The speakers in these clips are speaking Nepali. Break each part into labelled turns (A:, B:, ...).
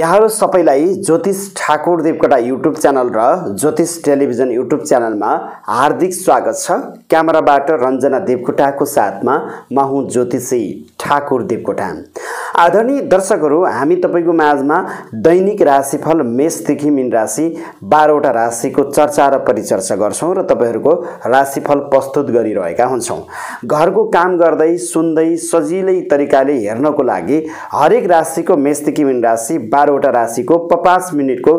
A: यहाँहरू सबैलाई ज्योतिष ठाकुर देवकोटा युट्युब च्यानल र ज्योतिष टेलिभिजन युट्युब च्यानलमा हार्दिक स्वागत छ क्यामेराबाट रञ्जना देवकोटाको साथमा म हुँ ज्योतिषी ठाकुर देवकोटा आदरणीय दर्शकहरू हामी तपाईँको माझमा दैनिक राशिफल मेषदेखि मिन राशि बाह्रवटा राशिको चर्चा र परिचर्चा गर्छौँ र तपाईँहरूको राशिफल प्रस्तुत गरिरहेका हुन्छौँ घरको काम गर्दै सुन्दै सजिलै तरिकाले हेर्नको लागि हरेक राशिको मेषदेखि मिन राशि बाह्रवटा राशिको पाँच मिनटको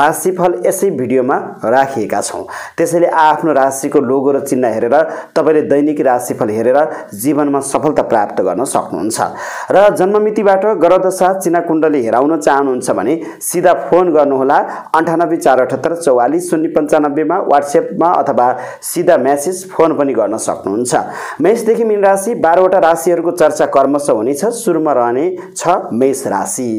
A: राशिफल यसै भिडियोमा राखिएका छौँ त्यसैले आफ्नो राशिको लोगो र चिन्ह हेरेर तपाईँले दैनिक राशिफल हेरेर जीवनमा सफलता प्राप्त गर्न सक्नुहुन्छ र जन्ममिति व्यक्तिबाट गरदशा कुण्डली हेराउन चाहनुहुन्छ भने सिधा फोन गर्नुहोला अन्ठानब्बे चार अठहत्तर चौवालिस शून्य पन्चानब्बेमा वाट्सएपमा अथवा सिधा म्यासेज फोन पनि गर्न सक्नुहुन्छ मेषदेखि मिन राशि बाह्रवटा राशिहरूको चर्चा कर्मश हुनेछ सुरुमा रहने छ मेष राशि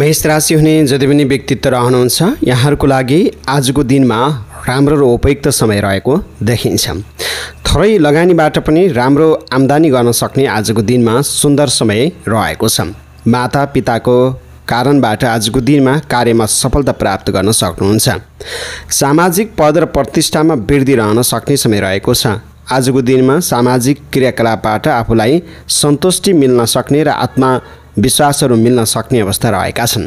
A: मेष राशि हुने जति पनि व्यक्तित्व रहनुहुन्छ यहाँहरूको लागि आजको दिनमा राम्रो र उपयुक्त समय रहेको देखिन्छ थोरै लगानीबाट पनि राम्रो आम्दानी गर्न सक्ने आजको दिनमा सुन्दर समय रहेको छ माता पिताको कारणबाट आजको दिनमा कार्यमा सफलता प्राप्त गर्न सक्नुहुन्छ सामाजिक पद र प्रतिष्ठामा वृद्धि रहन सक्ने समय रहेको छ आजको दिनमा सामाजिक क्रियाकलापबाट आफूलाई सन्तुष्टि मिल्न सक्ने र आत्मा विश्वासहरू मिल्न सक्ने अवस्था रहेका छन्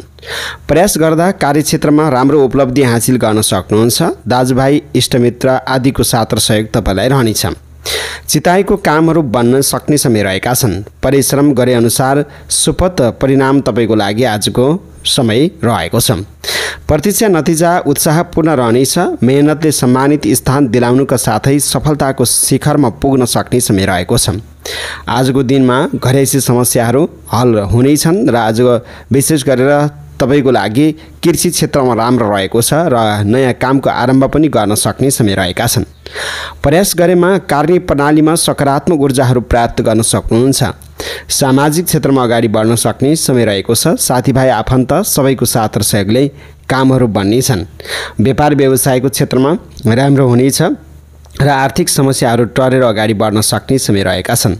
A: प्रयास गर्दा कार्यक्षेत्रमा राम्रो उपलब्धि हासिल गर्न सक्नुहुन्छ दाजुभाइ इष्टमित्र आदिको साथ र सहयोग तपाईँलाई रहनेछ चिताएको कामहरू बन्न सक्ने समय रहेका छन् परिश्रम गरे अनुसार सुपथ परिणाम तपाईँको लागि आजको समय रहेको छ प्रतीक्षा नतिजा उत्साहपूर्ण रहनेछ मेहनतले सम्मानित स्थान दिलाउनुका साथै सफलताको शिखरमा पुग्न सक्ने समय रहेको छ आजको दिनमा घरेसी समस्याहरू हल हुनेछन् र आज विशेष गरेर तपाईँको लागि कृषि क्षेत्रमा राम्रो रहेको छ र नयाँ कामको आरम्भ पनि गर्न सक्ने समय रहेका छन् प्रयास गरेमा कार्य प्रणालीमा सकारात्मक ऊर्जाहरू प्राप्त गर्न सक्नुहुन्छ सामाजिक क्षेत्रमा अगाडि बढ्न सक्ने समय रहेको छ साथीभाइ आफन्त सबैको साथ र सहयोगले कामहरू बन्नेछन् व्यापार व्यवसायको क्षेत्रमा राम्रो हुनेछ र आर्थिक समस्याहरू टरेर अगाडि बढ्न सक्ने समय रहेका छन्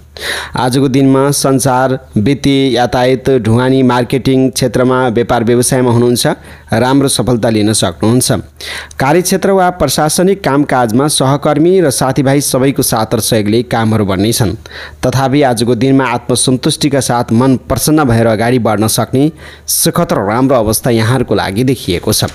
A: आजको दिनमा सञ्चार वित्तीय यातायात ढुवानी मार्केटिङ क्षेत्रमा व्यापार व्यवसायमा हुनुहुन्छ राम्रो सफलता लिन सक्नुहुन्छ कार्यक्षेत्र वा प्रशासनिक कामकाजमा सहकर्मी र साथीभाइ सबैको साथ र सहयोगले कामहरू बन्ने तथापि आजको दिनमा आत्मसन्तुष्टिका साथ मन प्रसन्न भएर अगाडि बढ्न सक्ने सुखद र राम्रो अवस्था यहाँहरूको लागि देखिएको छ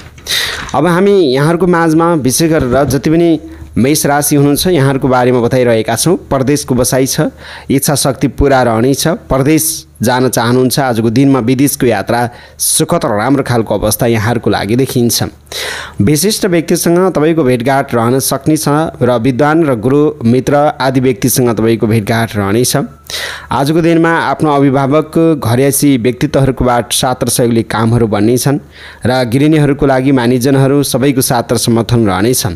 A: अब हामी यहाँहरूको माझमा विशेष गरेर जति पनि मेष राशि हुनुहुन्छ यहाँहरूको बारेमा बताइरहेका छौँ परदेशको बसाइ छ इच्छा शक्ति पुरा रहने छ परदेश जान चाहनुहुन्छ आजको दिनमा विदेशको यात्रा सुखद र राम्रो खालको अवस्था यहाँहरूको लागि देखिन्छ विशिष्ट व्यक्तिसँग तपाईँको भेटघाट रहन सक्नेछ र विद्वान र गुरु मित्र आदि व्यक्तिसँग तपाईँको भेटघाट रहनेछ आजको दिनमा आफ्नो अभिभावक घरेसी व्यक्तित्वहरूकोबाट साथ र सहयोगले कामहरू बन्नेछन् र गृहिणीहरूको लागि मानिजनहरू सबैको साथ र समर्थन रहनेछन्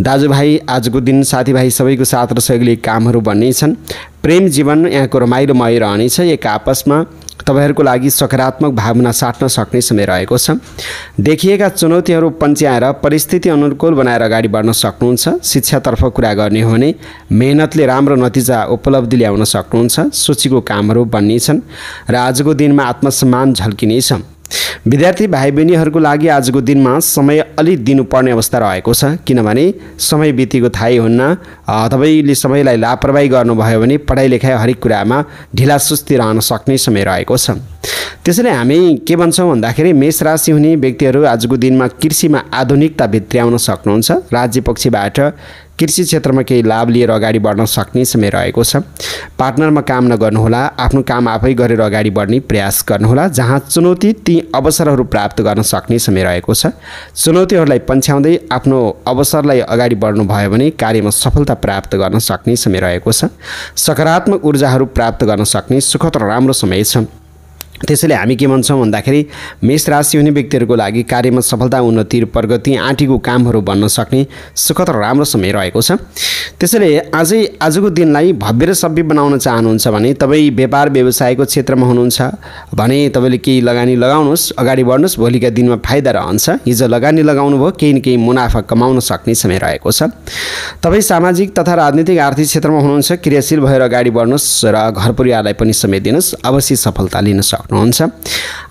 A: दाजुभाइ आजको दिन साथीभाइ सबैको साथ र सहयोगले कामहरू छन् प्रेम जीवन यहाँको रमाइलोमय रहनेछ एक आपसमा तपाईँहरूको लागि सकारात्मक भावना साट्न सक्ने समय रहेको छ देखिएका चुनौतीहरू पन्च्याएर परिस्थिति अनुकूल बनाएर अगाडि बढ्न सक्नुहुन्छ शिक्षातर्फ कुरा गर्ने हो भने मेहनतले राम्रो नतिजा उपलब्धि ल्याउन सक्नुहुन्छ सूचीको कामहरू बन्नेछन् र आजको दिनमा आत्मसम्मान झल्किनेछ विद्यार्थी भाइ बहिनीहरूको लागि आजको दिनमा समय अलिक दिनुपर्ने अवस्था रहेको छ किनभने समय बितेको थाहै हुन्न तपाईँले सबैलाई लापरवाही गर्नुभयो भने पढाइ लेखाइ हरेक कुरामा ढिला सुस्ती रहन सक्ने समय रहेको छ त्यसैले हामी के भन्छौँ भन्दाखेरि मेष राशि हुने व्यक्तिहरू आजको दिनमा कृषिमा आधुनिकता भित्र्याउन सक्नुहुन्छ राज्य पक्षबाट कृषि क्षेत्रमा केही लाभ लिएर अगाडि बढ्न सक्ने समय रहेको छ पार्टनरमा काम नगर्नुहोला आफ्नो काम आफै गरेर अगाडि बढ्ने प्रयास गर्नुहोला जहाँ चुनौती ती अवसरहरू प्राप्त गर्न सक्ने समय रहेको छ चुनौतीहरूलाई पछ्याउँदै आफ्नो अवसरलाई अगाडि बढ्नुभयो भने कार्यमा सफलता प्राप्त गर्न सक्ने समय रहेको छ सकारात्मक ऊर्जाहरू प्राप्त गर्न सक्ने सुखद र राम्रो समय छ त्यसैले हामी के भन्छौँ भन्दाखेरि मेष राशि हुने व्यक्तिहरूको लागि कार्यमा सफलता उन्नति प्रगति आँटीको कामहरू भन्न सक्ने सुखद र राम्रो समय रहेको छ त्यसैले आजै आजको दिनलाई भव्य र सभ्य बनाउन चाहनुहुन्छ भने तपाईँ व्यापार व्यवसायको क्षेत्रमा हुनुहुन्छ भने तपाईँले केही लगानी लगाउनुहोस् अगाडि बढ्नुहोस् भोलिका दिनमा फाइदा रहन्छ हिजो लगानी लगाउनु भयो केही न केही मुनाफा कमाउन सक्ने समय रहेको छ तपाईँ सामाजिक तथा राजनीतिक आर्थिक क्षेत्रमा हुनुहुन्छ क्रियाशील भएर अगाडि बढ्नुहोस् र घर परिवारलाई पनि समय दिनुहोस् अवश्य सफलता लिन सक्नु सक्नुहुन्छ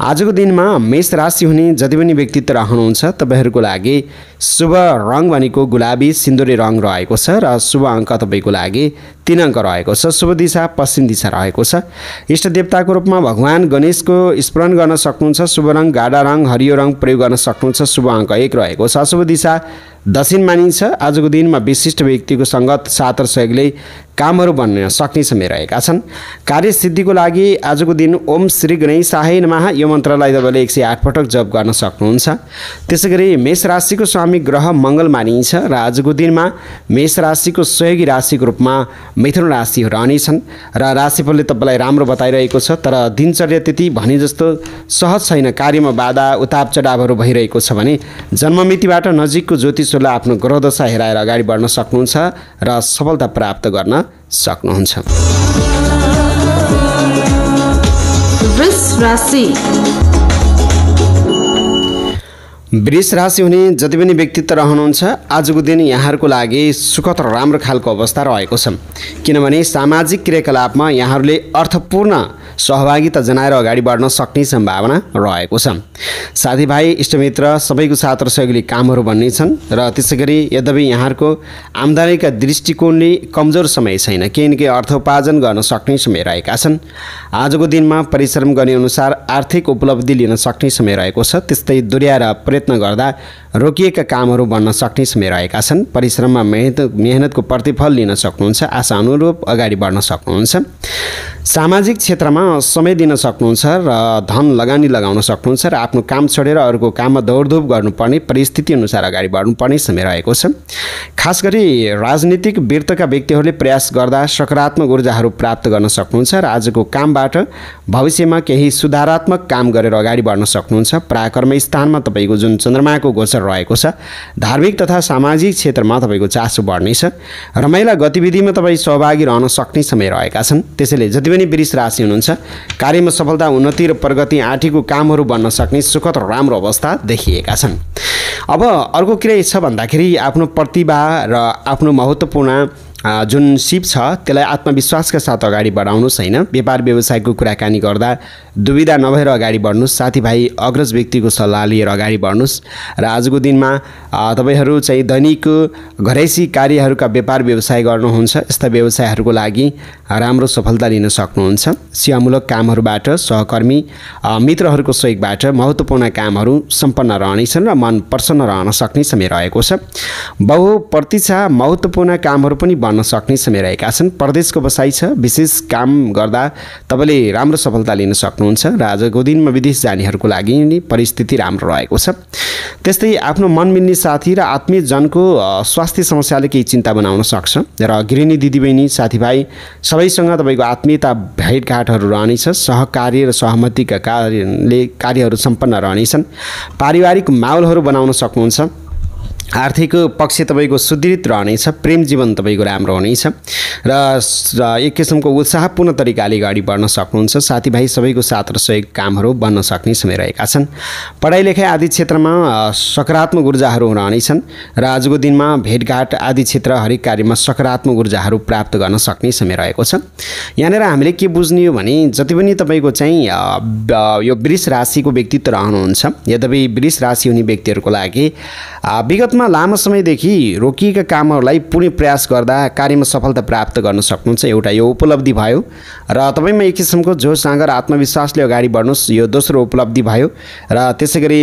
A: आजको दिनमा मेष राशि हुने जति पनि व्यक्तित्व रहनुहुन्छ तपाईँहरूको लागि शुभ रङ भनेको गुलाबी सिन्दुरी रङ रहेको छ र शुभ अङ्क तपाईँको लागि तिन अङ्क रहेको छ शुभ दिशा पश्चिम दिशा रहेको छ इष्ट देवताको रूपमा भगवान् गणेशको स्मरण गर्न सक्नुहुन्छ शुभ रङ गाढा रङ हरियो रङ प्रयोग गर्न सक्नुहुन्छ शुभ अङ्क एक रहेको छ शुभ दिशा दक्षिण मानिन्छ आजको दिनमा विशिष्ट व्यक्तिको सङ्गत साथ र सहयोगले कामहरू बन्न सक्ने समय रहेका छन् कार्यसिद्धिको लागि आजको दिन ओम श्री गणेश साहे नमः यो मन्त्रलाई तपाईँले एक सय आठ पटक जप गर्न सक्नुहुन्छ त्यसै गरी मेष राशिको स्वामी ग्रह मङ्गल मानिन्छ र आजको दिनमा मेष राशिको सहयोगी राशिको रूपमा मिथुन राशिहरू रहनेछन् र राशिफलले तपाईँलाई राम्रो बताइरहेको छ तर दिनचर्या त्यति भने जस्तो सहज छैन कार्यमा बाधा उताप चढावहरू भइरहेको छ भने जन्ममितिबाट नजिकको ज्योतिष ईश्वरलाई आफ्नो ग्रहदशा हेराएर अगाडि बढ्न सक्नुहुन्छ र सफलता प्राप्त गर्न सक्नुहुन्छ वृष राशि हुने जति पनि व्यक्तित्व रहनुहुन्छ आजको दिन यहाँहरूको लागि सुखद र राम्रो खालको अवस्था रहेको छ किनभने सामाजिक क्रियाकलापमा यहाँहरूले अर्थपूर्ण सहभागिता जनाएर अगाडि बढ्न सक्ने सम्भावना रहेको छ साथीभाइ इष्टमित्र सबैको साथ र सहयोगले कामहरू भन्ने छन् र त्यसै गरी यद्यपि यहाँहरूको आमदानीका दृष्टिकोणले कमजोर समय छैन केही न केही अर्थोपार्जन गर्न सक्ने समय रहेका छन् आजको दिनमा परिश्रम गर्ने अनुसार आर्थिक उपलब्धि लिन सक्ने समय रहेको छ त्यस्तै दोहोऱ्याएर प्रयत्न गर्दा रोकिएका कामहरू बन्न सक्ने समय रहेका छन् परिश्रममा मेहनत मेहनतको प्रतिफल लिन सक्नुहुन्छ आशा अनुरूप अगाडि बढ्न सक्नुहुन्छ सामाजिक क्षेत्रमा समय दिन सक्नुहुन्छ र धन लगानी लगाउन सक्नुहुन्छ र आफ्नो काम छोडेर अरूको काममा दौडधुप गर्नुपर्ने अनुसार अगाडि बढ्नुपर्ने समय रहेको छ खास गरी राजनीतिक वृत्तका व्यक्तिहरूले प्रयास गर्दा सकारात्मक ऊर्जाहरू प्राप्त गर्न सक्नुहुन्छ र आजको कामबाट भविष्यमा केही सुधारात्मक काम गरेर अगाडि बढ्न सक्नुहुन्छ पराक्रम स्थानमा तपाईँको जुन चन्द्रमाको गोचर रहेको छ धार्मिक तथा सामाजिक क्षेत्रमा तपाईँको चासो बढ्नेछ रमाइला गतिविधिमा तपाईँ सहभागी रहन सक्ने समय रहेका छन् त्यसैले जति पनि वृष राशि हुनुहुन्छ कार्यमा सफलता उन्नति र प्रगति आँटीको कामहरू बन्न सक्ने सुखद र राम्रो अवस्था देखिएका छन् अब अर्को के छ भन्दाखेरि आफ्नो प्रतिभा र आफ्नो महत्त्वपूर्ण जुन सिप छ त्यसलाई आत्मविश्वासका साथ अगाडि बढाउनुहोस् होइन व्यापार व्यवसायको कुराकानी गर्दा दुविधा नभएर अगाडि बढ्नुहोस् साथीभाइ अग्रज व्यक्तिको सल्लाह लिएर अगाडि बढ्नुहोस् र आजको दिनमा तपाईँहरू चाहिँ दैनिक घरैसी कार्यहरूका व्यापार व्यवसाय गर्नुहुन्छ यस्ता व्यवसायहरूको लागि राम्रो सफलता लिन सक्नुहुन्छ सेवामूलक कामहरूबाट सहकर्मी मित्रहरूको सहयोगबाट महत्त्वपूर्ण कामहरू सम्पन्न रहनेछन् र मन प्रसन्न रहन सक्ने समय रहेको छ बहुप्रतीक्षा महत्त्वपूर्ण कामहरू पनि बन्न सक्ने समय रहेका छन् प्रदेशको बसाइ छ विशेष काम गर्दा तपाईँले राम्रो सफलता लिन सक्नु सक्नुहुन्छ र आजको दिनमा विदेश जानेहरूको लागि नै परिस्थिति राम्रो रहेको छ त्यस्तै आफ्नो मन मिल्ने साथी र आत्मीयजनको स्वास्थ्य समस्याले केही चिन्ता बनाउन सक्छ र गृहिणी दिदीबहिनी साथीभाइ सबैसँग तपाईँको आत्मीयता भेटघाटहरू रहनेछ सहकार्य र सहमतिका कार्यले कार्यहरू सम्पन्न रहनेछन् पारिवारिक माहौलहरू बनाउन सक्नुहुन्छ आर्थिक पक्ष तपाईँको सुदृढ रहनेछ प्रेम जीवन तपाईँको राम्रो हुनेछ र एक किसिमको उत्साहपूर्ण तरिकाले अगाडि बढ्न सक्नुहुन्छ साथीभाइ सबैको साथ र सहयोग कामहरू बन्न सक्ने समय रहेका छन् पढाइ लेखाइ आदि क्षेत्रमा सकारात्मक ऊर्जाहरू रहनेछन् र आजको दिनमा भेटघाट आदि क्षेत्र हरेक कार्यमा सकारात्मक ऊर्जाहरू प्राप्त गर्न सक्ने समय रहेको छ यहाँनिर हामीले के बुझ्ने हो भने जति पनि तपाईँको चाहिँ यो वृष राशिको व्यक्तित्व रहनुहुन्छ यद्यपि वृष राशि हुने व्यक्तिहरूको लागि विगतमा कार्यमा लामो समयदेखि रोकिएका कामहरूलाई पुनः प्रयास गर्दा कार्यमा सफलता प्राप्त गर्न सक्नुहुन्छ एउटा यो उपलब्धि भयो र तपाईँमा एक किसिमको जोस आत्मविश्वासले अगाडि बढ्नुहोस् यो दोस्रो उपलब्धि भयो र त्यसै गरी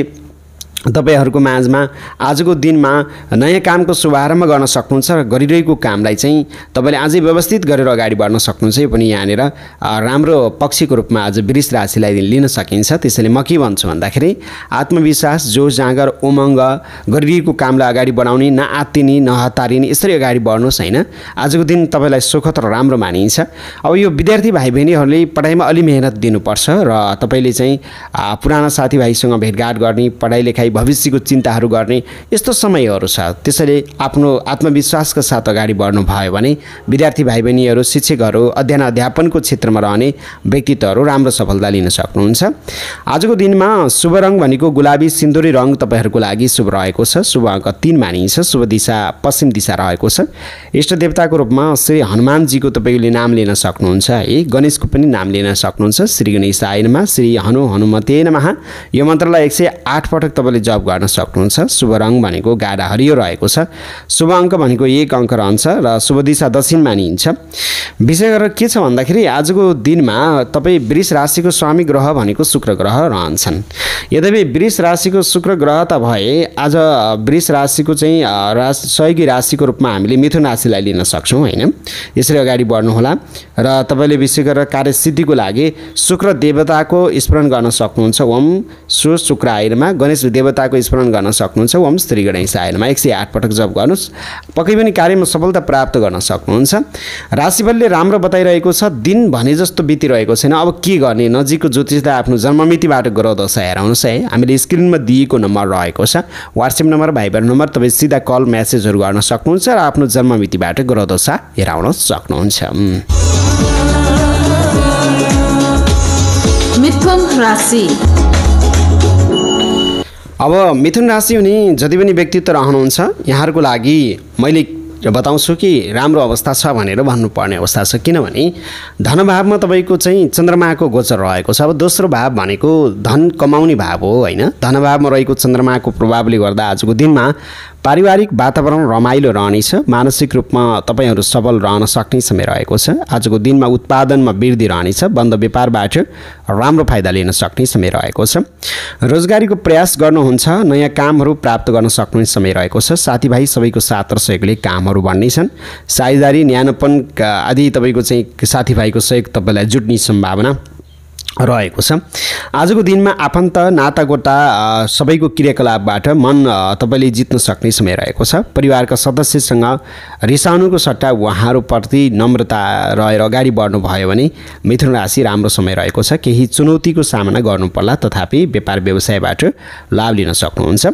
A: तपाईँहरूको माझमा आजको दिनमा नयाँ कामको शुभारम्भ गर्न सक्नुहुन्छ र गरिरहेको कामलाई चाहिँ तपाईँले अझै व्यवस्थित गरेर अगाडि बढ्न सक्नुहुन्छ यो पनि यहाँनिर राम्रो पक्षीको रूपमा आज वृष राशिलाई लिन सकिन्छ त्यसैले म के भन्छु भन्दाखेरि आत्मविश्वास जो जाँगर उमङ्ग गरिरहेको कामलाई अगाडि बढाउने न आत्तिने न हतारिने यसरी अगाडि बढ्नुहोस् होइन आजको दिन तपाईँलाई सुखद र राम्रो मानिन्छ अब यो विद्यार्थी भाइ बहिनीहरूले पढाइमा अलि मेहनत दिनुपर्छ र तपाईँले चाहिँ पुराना साथीभाइसँग भेटघाट गर्ने पढाइ लेखाइ भविष्यको चिन्ताहरू गर्ने यस्तो समयहरू छ त्यसैले आफ्नो आत्मविश्वासका साथ अगाडि बढ्नु भयो भने विद्यार्थी भाइ बहिनीहरू शिक्षकहरू अध्ययन अध्यापनको क्षेत्रमा रहने व्यक्तित्वहरू राम्रो सफलता लिन सक्नुहुन्छ आजको दिनमा शुभ रङ भनेको गुलाबी सिन्दुरी रङ तपाईँहरूको लागि शुभ रहेको छ शुभ अङ्क तिन मानिन्छ शुभ दिशा पश्चिम दिशा रहेको छ इष्ट देवताको रूपमा श्री हनुमानजीको तपाईँले नाम लिन सक्नुहुन्छ है गणेशको पनि नाम लिन सक्नुहुन्छ श्री गणेश आयनमा श्री हनु हनुमते नमः यो मन्त्रलाई एक सय आठ पटक तपाईँले तपाईँले जप गर्न सक्नुहुन्छ शुभ रङ भनेको गाडा हरियो रहेको छ शुभ अङ्क भनेको एक अङ्क रहन्छ र शुभ दिशा दक्षिण मानिन्छ विषय गरेर के छ भन्दाखेरि आजको दिनमा तपाईँ वृष राशिको स्वामी ग्रह भनेको शुक्र ग्रह रहन्छन् यद्यपि वृष राशिको शुक्र ग्रह त भए आज वृष राशिको चाहिँ राशि सहयोगी राशिको रूपमा हामीले मिथुन राशिलाई लिन सक्छौँ होइन यसरी अगाडि बढ्नुहोला र तपाईँले विशेष गरेर कार्यसिद्धिको लागि शुक्र देवताको स्मरण गर्न सक्नुहुन्छ ओम सु शुक्र आयुरमा गणेश देव देवताको स्मरण गर्न सक्नुहुन्छ ओम श्री गणेश आयनमा एक सय आठ पटक जप गर्नुहोस् पक्कै पनि कार्यमा सफलता प्राप्त गर्न सक्नुहुन्छ राशिफलले राम्रो बताइरहेको छ दिन भने जस्तो बितिरहेको छैन अब के गर्ने नजिकको ज्योतिषलाई आफ्नो जन्ममितिबाट ग्रह दशा हेराउनुहोस् है हामीले स्क्रिनमा दिएको नम्बर रहेको छ वाट्सएप नम्बर भाइबर नम्बर तपाईँ सिधा कल म्यासेजहरू गर्न सक्नुहुन्छ र आफ्नो जन्ममितिबाट ग्रह दशा हेराउन सक्नुहुन्छ राशि अब मिथुन राशि हुने जति पनि व्यक्तित्व रहनुहुन्छ यहाँहरूको लागि मैले बताउँछु कि राम्रो अवस्था छ भनेर भन्नुपर्ने अवस्था छ किनभने धनभावमा तपाईँको चाहिँ चन्द्रमाको गोचर रहेको छ अब दोस्रो भाव भनेको धन कमाउने भाव हो होइन धनभावमा रहेको चन्द्रमाको प्रभावले गर्दा आजको दिनमा पारिवारिक वातावरण रमाइलो रहनेछ मानसिक रूपमा तपाईँहरू सबल रहन सक्ने समय रहेको छ आजको दिनमा उत्पादनमा वृद्धि रहनेछ बन्द व्यापारबाट राम्रो फाइदा लिन सक्ने समय रहेको छ रोजगारीको प्रयास गर्नुहुन्छ नयाँ कामहरू प्राप्त गर्न सक्ने समय रहेको छ साथीभाइ सबैको साथ र सहयोगले कामहरू भन्ने छन् साझेदारी न्यानोपन आदि तपाईँको चाहिँ साथीभाइको सहयोग तपाईँलाई जुट्ने सम्भावना रहेको छ आजको दिनमा आफन्त नातागोटा सबैको क्रियाकलापबाट मन तपाईँले जित्न सक्ने समय रहेको छ परिवारका सदस्यसँग रिसाउनुको सट्टा उहाँहरूप्रति नम्रता रहेर अगाडि बढ्नुभयो भने मिथुन राशि राम्रो समय रहेको छ केही चुनौतीको सामना गर्नुपर्ला तथापि व्यापार व्यवसायबाट लाभ लिन सक्नुहुन्छ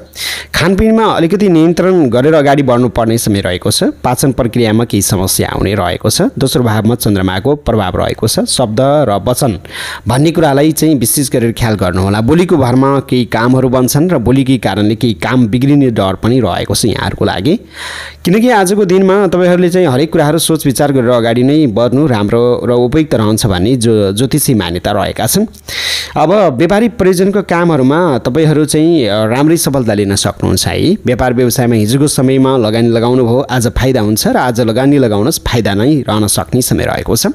A: खानपिनमा अलिकति नियन्त्रण गरेर अगाडि बढ्नुपर्ने समय रहेको छ पाचन प्रक्रियामा केही समस्या आउने रहेको छ दोस्रो भावमा चन्द्रमाको प्रभाव रहेको छ शब्द र वचन भन्ने कुरालाई चाहिँ विशेष गरेर ख्याल गर्नुहोला बोलीको भरमा केही कामहरू बन्छन् र बोलीकै कारणले केही काम बिग्रिने डर पनि रहेको छ यहाँहरूको लागि किनकि आजको दिनमा तपाईँहरूले चाहिँ हरेक कुराहरू सोच विचार गरेर अगाडि नै बढ्नु राम्रो र उपयुक्त रहन्छ भन्ने जो ज्योतिषी मान्यता रहेका छन् अब व्यापारिक प्रयोजनको कामहरूमा तपाईँहरू चाहिँ राम्रै सफलता लिन सक्नुहुन्छ है व्यापार व्यवसायमा हिजोको समयमा लगानी लगाउनु भयो आज फाइदा हुन्छ र आज लगानी लगाउनुहोस् फाइदा नै रहन सक्ने समय रहेको छ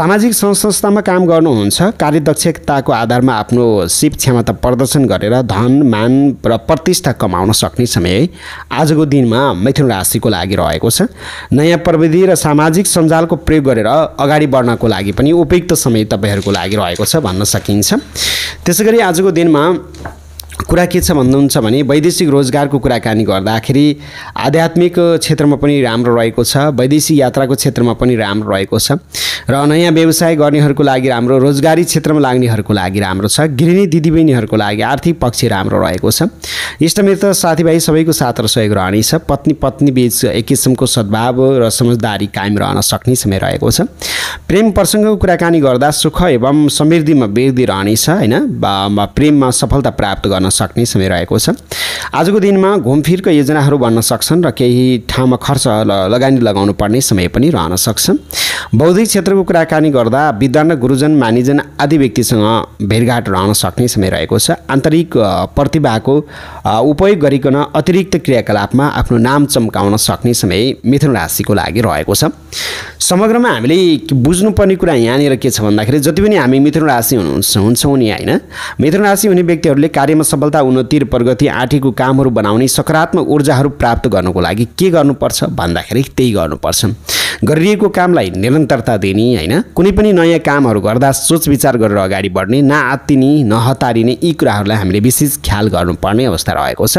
A: सामाजिक संस्थामा काम गर्नुहुन्छ कार्यदक्षताको आधारमा आफ्नो सिप क्षमता प्रदर्शन गरेर धन मान र प्रतिष्ठा कमाउन सक्ने समय आजको दिनमा मैथुन राशिको लागि रहेको छ नयाँ प्रविधि र सामाजिक सञ्जालको प्रयोग गरेर अगाडि बढ्नको लागि पनि उपयुक्त समय तपाईँहरूको लागि रहेको छ भन्न सकिन्छ त्यसै गरी आजको दिनमा कुरा के छ भन्नुहुन्छ भने वैदेशिक रोजगारको कुराकानी गर्दाखेरि आध्यात्मिक क्षेत्रमा पनि राम्रो रहेको छ वैदेशिक यात्राको क्षेत्रमा पनि राम्रो रहेको छ र नयाँ व्यवसाय गर्नेहरूको लागि राम्रो रोजगारी क्षेत्रमा लाग्नेहरूको लागि राम्रो छ गृहिणी दिदीबहिनीहरूको लागि आर्थिक पक्ष राम्रो रहेको छ इष्टमित्र साथीभाइ सबैको साथ र सहयोग रहनेछ पत्नी पत्नी बिच एक किसिमको सद्भाव र समझदारी कायम रहन सक्ने समय रहेको छ प्रेम प्रसङ्गको कुराकानी गर्दा सुख एवं समृद्धिमा वृद्धि रहनेछ होइन प्रेममा सफलता प्राप्त गर्न सक्ने समय रहेको छ आजको दिनमा घुमफिरको योजनाहरू बन्न सक्छन् र केही ठाउँमा खर्च लगानी लगाउनु पर्ने समय पनि रहन सक्छ बौद्धिक क्षेत्रको कुराकानी गर्दा विद्वान र गुरुजन मानिजन आदि व्यक्तिसँग भेटघाट रहन सक्ने समय रहेको छ आन्तरिक प्रतिभाको उपयोग गरिकन अतिरिक्त क्रियाकलापमा आफ्नो नाम चम्काउन सक्ने समय मिथुन राशिको लागि रहेको छ समग्रमा हामीले बुझ्नुपर्ने कुरा यहाँनिर के छ भन्दाखेरि जति पनि हामी मिथुन राशि हुनुहुन्छ हुन्छौँ नि होइन मिथुन राशि हुने व्यक्तिहरूले कार्यमा सफलता उन्नति र प्रगति आँटेको कामहरू बनाउने सकारात्मक ऊर्जाहरू प्राप्त गर्नको लागि के गर्नुपर्छ भन्दाखेरि त्यही गर्नुपर्छ गरिएको कामलाई निरन्तरता दिने होइन कुनै पनि नयाँ कामहरू गर्दा सोच विचार गरेर अगाडि बढ्ने नआत्तिने नहतारिने यी कुराहरूलाई हामीले विशेष ख्याल गर्नुपर्ने अवस्था रहेको छ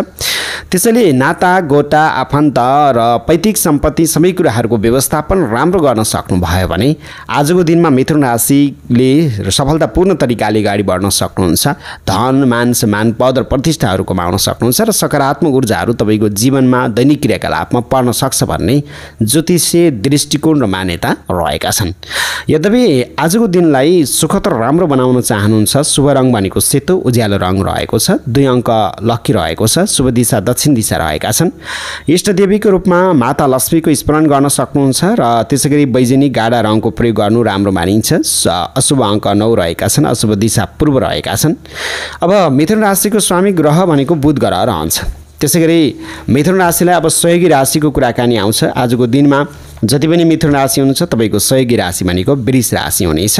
A: त्यसैले नाता गोटा आफन्त र पैतृक सम्पत्ति सबै कुराहरूको व्यवस्थापन राम्रो गर्न सक्नुभयो भने आजको दिनमा मिथुन राशिले सफलतापूर्ण तरिकाले अगाडि बढ्न सक्नुहुन्छ धन मान सम्मान पद र प्रतिष्ठाहरू कमाउन सक्नुहुन्छ र सकारात्मक ऊर्जाहरू तपाईँको जीवनमा दैनिक क्रियाकलापमा पर्न सक्छ भन्ने ज्योतिषीय दृश्य दृष्टिकोण र मान्यता रहेका छन् यद्यपि आजको दिनलाई सुखद र राम्रो बनाउन चाहनुहुन्छ शुभ रङ भनेको सेतो उज्यालो रङ रहेको छ दुई अङ्क लक्की रहेको छ शुभ दिशा दक्षिण दिशा रहेका छन् इष्टदेवीको रूपमा माता लक्ष्मीको स्मरण गर्न सक्नुहुन्छ र त्यसै गरी वैजनी गाढा रङको प्रयोग गर्नु राम्रो मानिन्छ अशुभ अङ्क नौ रहेका छन् अशुभ दिशा पूर्व रहेका छन् अब मिथुन राशिको स्वामी ग्रह भनेको बुध ग्रह रहन्छ त्यसै गरी मिथुन राशिलाई अब सहयोगी राशिको कुराकानी आउँछ आजको दिनमा जति पनि मिथुन राशि हुनुहुन्छ तपाईँको सहयोगी राशि भनेको वृष राशि हुनेछ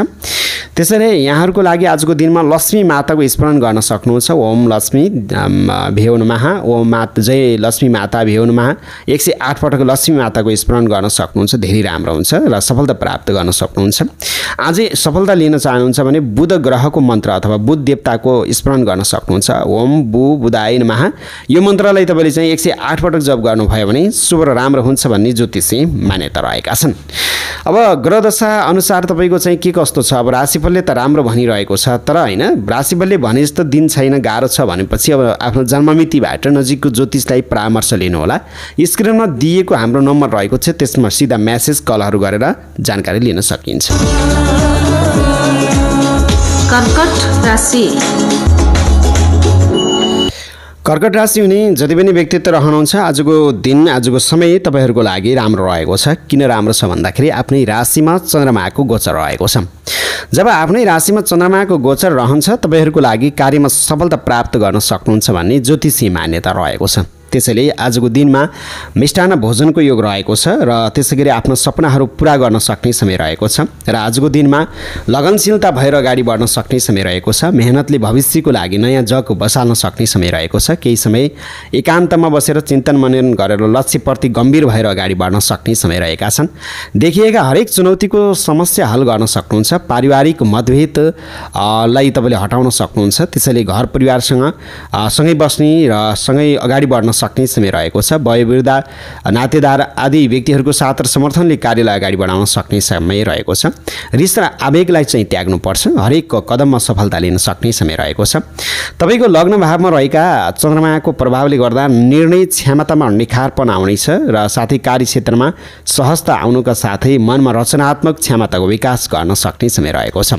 A: त्यसैले यहाँहरूको लागि आजको दिनमा लक्ष्मी माताको स्मरण गर्न सक्नुहुन्छ ओम लक्ष्मी भेउन महा ओम मात जय लक्ष्मी माता महा एक सय आठ पटक लक्ष्मी माताको स्मरण गर्न सक्नुहुन्छ धेरै राम्रो हुन्छ र सफलता प्राप्त गर्न सक्नुहुन्छ आजै सफलता लिन चाहनुहुन्छ भने बुध ग्रहको मन्त्र अथवा बुध देवताको स्मरण गर्न सक्नुहुन्छ ओम बु बुधाय महा यो मन्त्रलाई तपाईँले चाहिँ एक सय आठपटक जप गर्नुभयो भने शुभ र राम्रो हुन्छ भन्ने ज्योतिषी मान्यता समेत रहेका छन् अब ग्रहदशा अनुसार तपाईँको चाहिँ के कस्तो छ अब राशिफलले त राम्रो भनिरहेको छ तर होइन राशिफलले भने जस्तो दिन छैन गाह्रो छ भनेपछि अब आफ्नो जन्ममितिबाट नजिकको ज्योतिषलाई परामर्श लिनुहोला स्क्रिनमा दिएको हाम्रो नम्बर रहेको छ त्यसमा सिधा म्यासेज कलहरू गरेर जानकारी लिन सकिन्छ कर्कट राशि कर्कट राशि हुने जति पनि व्यक्तित्व रहनुहुन्छ आजको दिन आजको समय तपाईँहरूको लागि राम्रो रहेको छ किन राम्रो छ भन्दाखेरि आफ्नै राशिमा चन्द्रमाको गोचर रहेको छ जब आफ्नै राशिमा चन्द्रमाको गोचर रहन्छ तपाईँहरूको लागि कार्यमा सफलता प्राप्त गर्न सक्नुहुन्छ भन्ने ज्योतिषी मान्यता रहेको छ त्यसैले आजको दिनमा मिष्टान्न भोजनको योग रहेको छ र त्यसै गरी आफ्नो सपनाहरू पुरा गर्न सक्ने समय रहेको छ र आजको दिनमा लगनशीलता भएर अगाडि बढ्न सक्ने समय रहेको छ मेहनतले भविष्यको लागि नयाँ जग बसाल्न सक्ने समय रहेको छ केही समय एकान्तमा बसेर चिन्तन मनन गरेर लक्ष्यप्रति गम्भीर भएर अगाडि बढ्न सक्ने समय रहेका छन् देखिएका हरेक चुनौतीको समस्या हल गर्न सक्नुहुन्छ पारिवारिक मतभेद लाई तपाईँले हटाउन सक्नुहुन्छ त्यसैले घर परिवारसँग सँगै बस्ने र सँगै अगाडि बढ्न सक्ने समय रहेको छ वयोवृद्ध नातेदार आदि व्यक्तिहरूको साथ र समर्थनले कार्यलाई अगाडि बढाउन सक्ने समय रहेको छ रिस र आवेगलाई चाहिँ त्याग्नुपर्छ हरेक कदममा सफलता लिन सक्ने समय रहेको छ तपाईँको लग्न भावमा रहेका चन्द्रमाको प्रभावले गर्दा निर्णय क्षमतामा निखारपन आउनेछ र साथै कार्य क्षेत्रमा सहजता आउनुका साथै मनमा रचनात्मक क्षमताको विकास गर्न सक्ने समय रहेको छ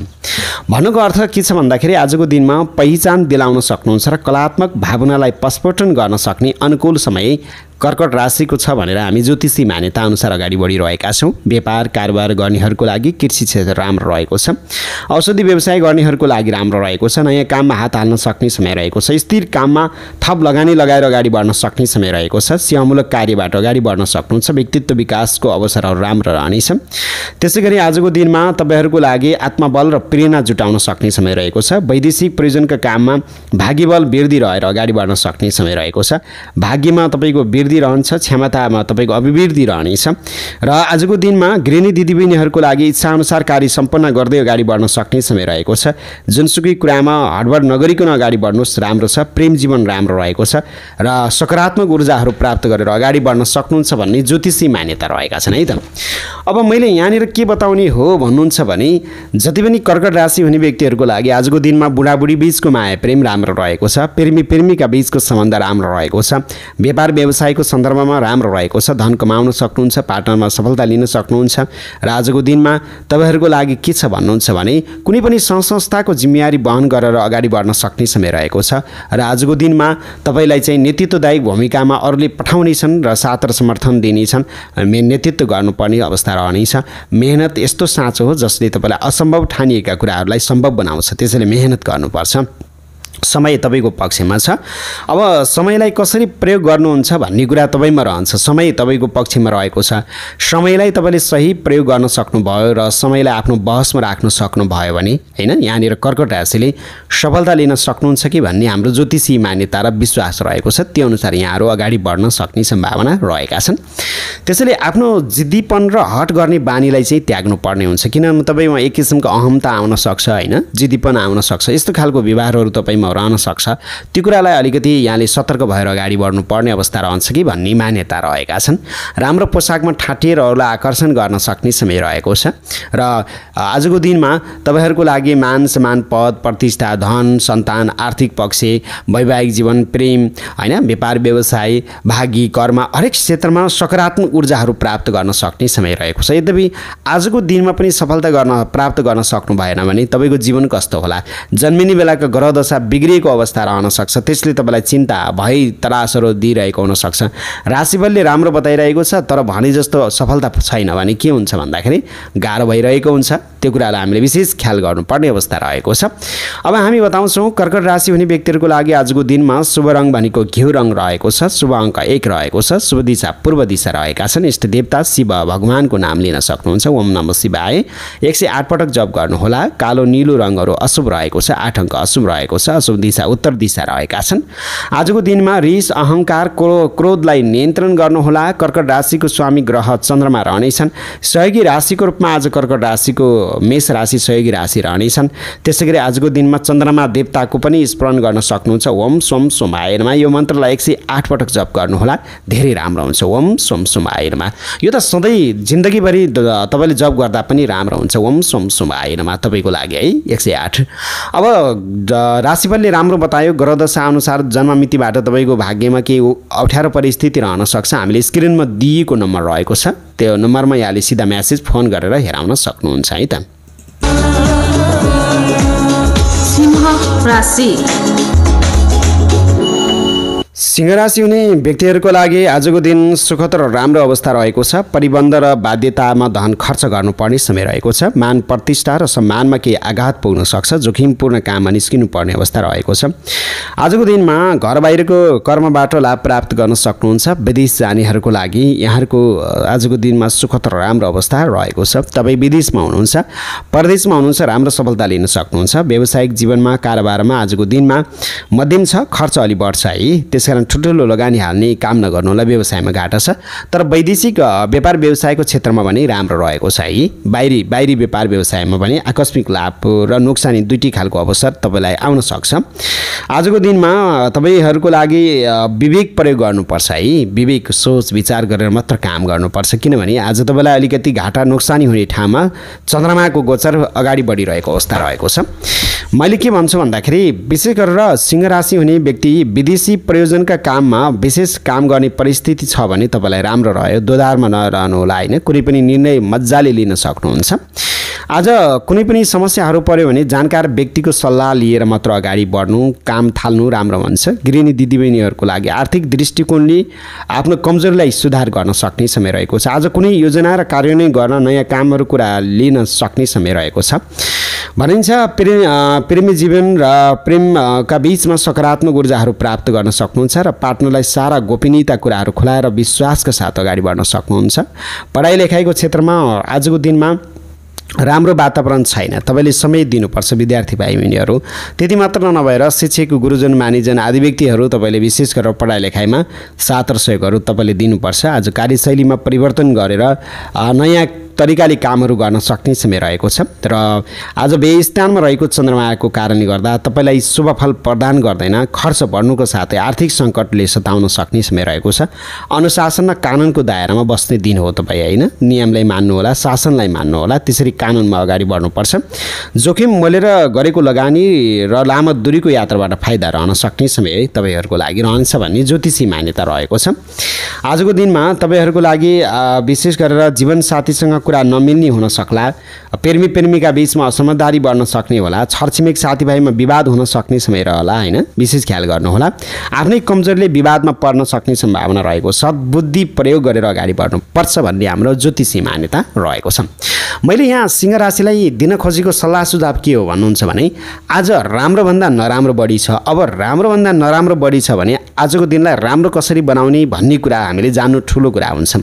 A: भन्नुको अर्थ के छ भन्दाखेरि आजको दिनमा पहिचान दिलाउन सक्नुहुन्छ र कलात्मक भावनालाई पस्फोटन गर्न सक्ने अनु अनुकूल समय कर्कट राशिको छ भनेर हामी ज्योतिषी मान्यताअनुसार अगाडि बढिरहेका छौँ व्यापार कारोबार गर्नेहरूको लागि कृषि क्षेत्र राम्रो रहेको छ औषधि व्यवसाय गर्नेहरूको लागि राम्रो रहेको छ नयाँ काममा हात हाल्न सक्ने समय रहेको छ स्थिर काममा थप लगानी लगाएर अगाडि बढ्न सक्ने समय रहेको छ सेवामूलक कार्यबाट अगाडि बढ्न सक्नुहुन्छ व्यक्तित्व विकासको अवसरहरू राम्रो रहनेछ त्यसै गरी आजको दिनमा तपाईँहरूको लागि आत्मबल र प्रेरणा जुटाउन सक्ने समय रहेको छ वैदेशिक प्रयोजनका काममा भाग्यबल वृद्धि रहेर अगाडि बढ्न सक्ने समय रहेको छ भाग्यमा तपाईँको वृद्धि वृद्धि रहन्छ क्षमतामा तपाईँको अभिवृद्धि रहनेछ र आजको दिनमा गृहिणी दिदीबहिनीहरूको लागि इच्छाअनुसार कार्य सम्पन्न गर्दै अगाडि बढ्न सक्ने समय रहेको छ जुनसुकै कुरामा हडबड नगरिकन अगाडि बढ्नुहोस् राम्रो छ प्रेम जीवन राम्रो रहेको छ र सकारात्मक ऊर्जाहरू प्राप्त गरेर अगाडि बढ्न सक्नुहुन्छ भन्ने ज्योतिषी मान्यता रहेका छन् है त अब मैले यहाँनिर के बताउने हो भन्नुहुन्छ भने जति पनि कर्कट राशि हुने व्यक्तिहरूको लागि आजको दिनमा बुढाबुढी बिचको माया प्रेम राम्रो रहेको छ प्रेमी प्रेमिका बिचको सम्बन्ध राम्रो रहेको छ व्यापार व्यवसाय तपाईँको सन्दर्भमा राम्रो रहेको छ धन कमाउन सक्नुहुन्छ पार्टनरमा सफलता लिन सक्नुहुन्छ र आजको दिनमा तपाईँहरूको लागि के छ भन्नुहुन्छ भने कुनै पनि संस्थाको जिम्मेवारी वहन गरेर अगाडि बढ्न सक्ने समय रहेको छ र आजको दिनमा तपाईँलाई चाहिँ नेतृत्वदायी भूमिकामा अरूले पठाउनेछन् र साथ र समर्थन दिनेछन् मे नेतृत्व गर्नुपर्ने अवस्था रहनेछ मेहनत यस्तो साँचो हो जसले तपाईँलाई असम्भव ठानिएका कुराहरूलाई सम्भव बनाउँछ त्यसैले मेहनत गर्नुपर्छ समय तपाईँको पक्षमा छ अब समयलाई कसरी प्रयोग गर्नुहुन्छ भन्ने कुरा तपाईँमा रहन्छ समय तपाईँको पक्षमा रहेको छ समयलाई तपाईँले सही प्रयोग गर्न सक्नुभयो र समयलाई आफ्नो बहसमा राख्न सक्नुभयो भने होइन यहाँनिर कर्कट राशिले सफलता लिन सक्नुहुन्छ कि भन्ने हाम्रो ज्योतिषी मान्यता र विश्वास रहेको छ त्यो अनुसार यहाँहरू अगाडि बढ्न सक्ने सम्भावना रहेका छन् त्यसैले आफ्नो जिद्दीपन र हट गर्ने बानीलाई चाहिँ त्याग्नुपर्ने हुन्छ किनभने तपाईँमा एक किसिमको अहमता आउन सक्छ होइन जिद्दीपन आउन सक्छ यस्तो खालको व्यवहारहरू तपाईँमा रहन सक्छ त्यो कुरालाई अलिकति यहाँले सतर्क भएर अगाडि बढ्नुपर्ने अवस्था रहन्छ कि भन्ने मान्यता रहेका छन् राम्रो पोसाकमा अरूलाई आकर्षण गर्न सक्ने समय रहेको छ र आजको दिनमा तपाईँहरूको लागि मान सम्मान पद प्रतिष्ठा धन सन्तान आर्थिक पक्ष वैवाहिक जीवन प्रेम होइन व्यापार व्यवसाय भागी कर्म हरेक क्षेत्रमा सकारात्मक ऊर्जाहरू प्राप्त गर्न सक्ने समय रहेको छ यद्यपि आजको दिनमा पनि सफलता गर्न प्राप्त गर्न सक्नु भएन भने तपाईँको जीवन कस्तो होला जन्मिने बेलाको ग्रह दशा बिग्रिएको अवस्था रहन सक्छ त्यसले तपाईँलाई चिन्ता भई तलासहरू दिइरहेको हुनसक्छ राशिफलले राम्रो बताइरहेको छ तर भने जस्तो सफलता छैन भने के हुन्छ भन्दाखेरि गाह्रो भइरहेको हुन्छ त्यो कुरालाई हामीले विशेष ख्याल गर्नुपर्ने अवस्था रहेको छ अब हामी बताउँछौँ कर्कट राशि हुने व्यक्तिहरूको लागि आजको दिनमा शुभ रङ भनेको घिउ रङ रहेको छ शुभ अङ्क एक रहेको छ शुभ दिशा पूर्व दिशा रहेका छन् इष्ट देवता शिव भगवान्को नाम लिन सक्नुहुन्छ ओम नम शिवाय एक सय आठ पटक जप गर्नुहोला कालो निलो रङहरू अशुभ रहेको छ आठ अङ्क अशुभ रहेको छ अशुभ दिशा उत्तर दिशा रहेका छन् आजको दिनमा रिस अहङ्कार क्रो क्रोधलाई नियन्त्रण गर्नुहोला कर्कट राशिको स्वामी ग्रह चन्द्रमा रहनेछन् सहयोगी राशिको रूपमा आज कर्कट राशिको मेष राशि सहयोगी राशि रहनेछन् त्यसै गरी आजको दिनमा चन्द्रमा देवताको पनि स्मरण गर्न सक्नुहुन्छ ओम सोम सोम सोमायनमा यो मन्त्रलाई एक सय आठ पटक जप गर्नुहोला धेरै राम्रो हुन्छ ओम सोम सोमायनमा यो त सधैँ जिन्दगीभरि तपाईँले जप गर्दा पनि राम्रो हुन्छ ओम सोम सोमायनमा तपाईँको लागि है एक सय आठ अब राशि तपाईँले राम्रो बतायो ग्रहदशा अनुसार जन्ममितिबाट तपाईँको भाग्यमा केही अप्ठ्यारो परिस्थिति रहन सक्छ हामीले स्क्रिनमा दिएको नम्बर रहेको छ त्यो नम्बरमा यहाँले सिधा म्यासेज फोन गरेर हेराउन सक्नुहुन्छ है त सिंह राशि हुने व्यक्तिहरूको लागि आजको दिन सुखद र राम्रो अवस्था रहेको छ परिबन्ध र बाध्यतामा धन खर्च गर्नुपर्ने समय रहेको छ मान प्रतिष्ठा र सम्मानमा केही आघात पुग्न सक्छ जोखिमपूर्ण काममा निस्किनु पर्ने अवस्था रहेको छ आजको दिनमा घर बाहिरको कर्मबाट लाभ प्राप्त गर्न सक्नुहुन्छ विदेश जानेहरूको लागि यहाँहरूको आजको दिनमा सुखद र राम्रो अवस्था रहेको छ तपाईँ विदेशमा हुनुहुन्छ परदेशमा हुनुहुन्छ राम्रो सफलता लिन सक्नुहुन्छ व्यावसायिक जीवनमा कारोबारमा आजको दिनमा मध्यम छ खर्च अलि बढ्छ है त्यस ठुल्ठुलो लगानी हाल्ने काम नगर्नुलाई व्यवसायमा घाटा छ तर वैदेशिक व्यापार व्यवसायको क्षेत्रमा भने राम्रो रहेको छ है बाहिरी बाहिरी व्यापार व्यवसायमा भने आकस्मिक लाभ र नोक्सानी दुइटै खालको अवसर तपाईँलाई आउन सक्छ आजको दिनमा तपाईँहरूको लागि विवेक प्रयोग गर्नुपर्छ है विवेक सोच विचार गरेर मात्र काम गर्नुपर्छ किनभने आज तपाईँलाई अलिकति घाटा नोक्सानी हुने ठाउँमा चन्द्रमाको गोचर अगाडि बढिरहेको अवस्था रहेको छ मैले के भन्छु भन्दाखेरि विशेष गरेर सिंह राशि हुने व्यक्ति विदेशी प्रयोजनका काममा विशेष काम गर्ने परिस्थिति छ भने तपाईँलाई राम्रो रह्यो दोधारमा नरहनुहोला होइन कुनै पनि निर्णय मजाले लिन सक्नुहुन्छ आज कुनै पनि समस्याहरू पऱ्यो भने जानकार व्यक्तिको सल्लाह लिएर मात्र अगाडि बढ्नु काम थाल्नु राम्रो हुन्छ गृहिणी दिदीबहिनीहरूको लागि आर्थिक दृष्टिकोणले आफ्नो कमजोरीलाई सुधार गर्न सक्ने समय रहेको छ आज कुनै योजना र कार्यान्वयन गर्न नयाँ कामहरू कुरा लिन सक्ने समय रहेको छ भनिन्छ प्रेम प्रेमी जीवन र प्रेमका बिचमा सकारात्मक ऊर्जाहरू प्राप्त गर्न सक्नुहुन्छ र पार्टनरलाई सारा गोपनीयता कुराहरू खुलाएर विश्वासका साथ अगाडि बढ्न सक्नुहुन्छ पढाइ लेखाइको क्षेत्रमा आजको दिनमा राम्रो वातावरण छैन तपाईँले समय दिनुपर्छ विद्यार्थी भाइ बहिनीहरू त्यति मात्र नभएर शिक्षक गुरुजन मानिजन आदि व्यक्तिहरू तपाईँले विशेष गरेर पढाइ लेखाइमा साथ र सहयोगहरू तपाईँले दिनुपर्छ आज कार्यशैलीमा परिवर्तन गरेर नयाँ तरिकाले कामहरू गर्न सक्ने समय रहेको छ र आज व्यय रहेको चन्द्रमाको कारणले गर्दा तपाईँलाई शुभफल प्रदान गर्दैन खर्च बढ्नुको साथै आर्थिक सङ्कटले सताउन सक्ने समय रहेको छ अनुशासन र कानुनको दायरामा बस्ने दिन हो तपाईँ होइन नियमलाई मान्नुहोला शासनलाई मान्नुहोला त्यसरी कानुनमा अगाडि बढ्नुपर्छ जोखिम मोलेर गरेको लगानी र लामो दुरीको यात्राबाट फाइदा रहन सक्ने समय है तपाईँहरूको लागि रहन्छ भन्ने ज्योतिषी मान्यता रहेको छ आजको दिनमा तपाईँहरूको लागि विशेष गरेर जीवनसाथीसँग कुरा नमिल्ने हुन सक्ला प्रेमी प्रेमीका बिचमा असमझदारी बढ्न सक्ने होला छरछिमेक साथीभाइमा विवाद हुन सक्ने समय रहला होइन विशेष ख्याल गर्नुहोला आफ्नै कमजोरीले विवादमा पर्न सक्ने सम्भावना रहेको सद्बुद्धि प्रयोग गरेर अगाडि बढ्नुपर्छ भन्ने हाम्रो ज्योतिषी मान्यता रहेको छ मैले यहाँ सिंह राशिलाई दिन खोजेको सल्लाह सुझाव के हो भन्नुहुन्छ भने आज राम्रोभन्दा नराम्रो बढी छ अब राम्रोभन्दा नराम्रो बढी छ भने आजको दिनलाई राम्रो कसरी बनाउने भन्ने कुरा हामीले जान्नु ठुलो कुरा हुन्छ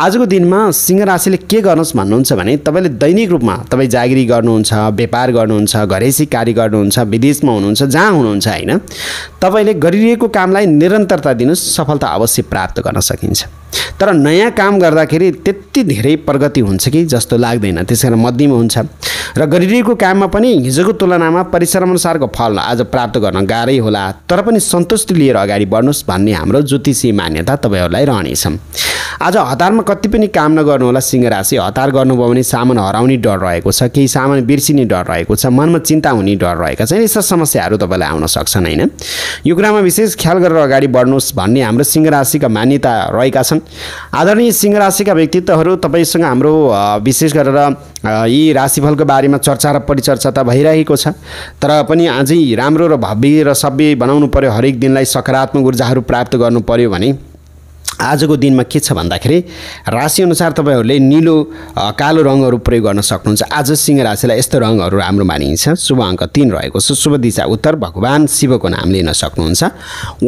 A: आजको दिनमा सिंह राशिले के गर्नुहोस् भन्नुहुन्छ भने तपाईँले दैनिक रूपमा तपाईँ जागिरी गर्नुहुन्छ व्यापार गर्नुहुन्छ घरेसी कार्य गर्नुहुन्छ विदेशमा हुनुहुन्छ जहाँ हुनुहुन्छ होइन तपाईँले गरिरहेको कामलाई निरन्तरता दिनुहोस् सफलता अवश्य प्राप्त गर्न सकिन्छ तर नयाँ काम गर्दाखेरि त्यति धेरै प्रगति हुन्छ कि जस्तो लाग्दैन त्यस कारण मध्यम हुन्छ र गरिरहेको काममा पनि हिजोको तुलनामा परिश्रम अनुसारको फल आज प्राप्त गर्न गाह्रै होला तर पनि सन्तुष्टि लिएर अगाडि बढ्नुहोस् भन्ने हाम्रो ज्योतिषी मान्यता तपाईँहरूलाई रहनेछ आज हतारमा कति पनि काम नगर्नु होला सिंह राशि हतार गर्नुभयो भने सामान हराउने डर रहेको छ केही सामान बिर्सिने डर रहेको छ मनमा चिन्ता हुने डर रहेको छ यस्ता समस्याहरू तपाईँलाई आउन सक्छन् होइन यो कुरामा विशेष ख्याल गरेर अगाडि बढ्नुहोस् भन्ने हाम्रो सिंह राशिका मान्यता रहेका छन् आदरणीय सिंह राशिका व्यक्तित्वहरू तपाईँसँग हाम्रो विशेष गरेर यी राशिफलको बारेमा चर्चा र परिचर्चा त भइरहेको छ तर पनि अझै राम्रो र भव्य र सभ्य बनाउनु पर्यो हरेक दिनलाई सकारात्मक ऊर्जाहरू प्राप्त गर्नु पर्यो भने आजको दिनमा के छ भन्दाखेरि राशिअनुसार तपाईँहरूले निलो कालो रङहरू प्रयोग गर्न सक्नुहुन्छ आज सिंह राशिलाई यस्तो रङहरू राम्रो मानिन्छ शुभ अङ्क तिन रहेको छ शुभ दिशा उत्तर भगवान् शिवको नाम लिन सक्नुहुन्छ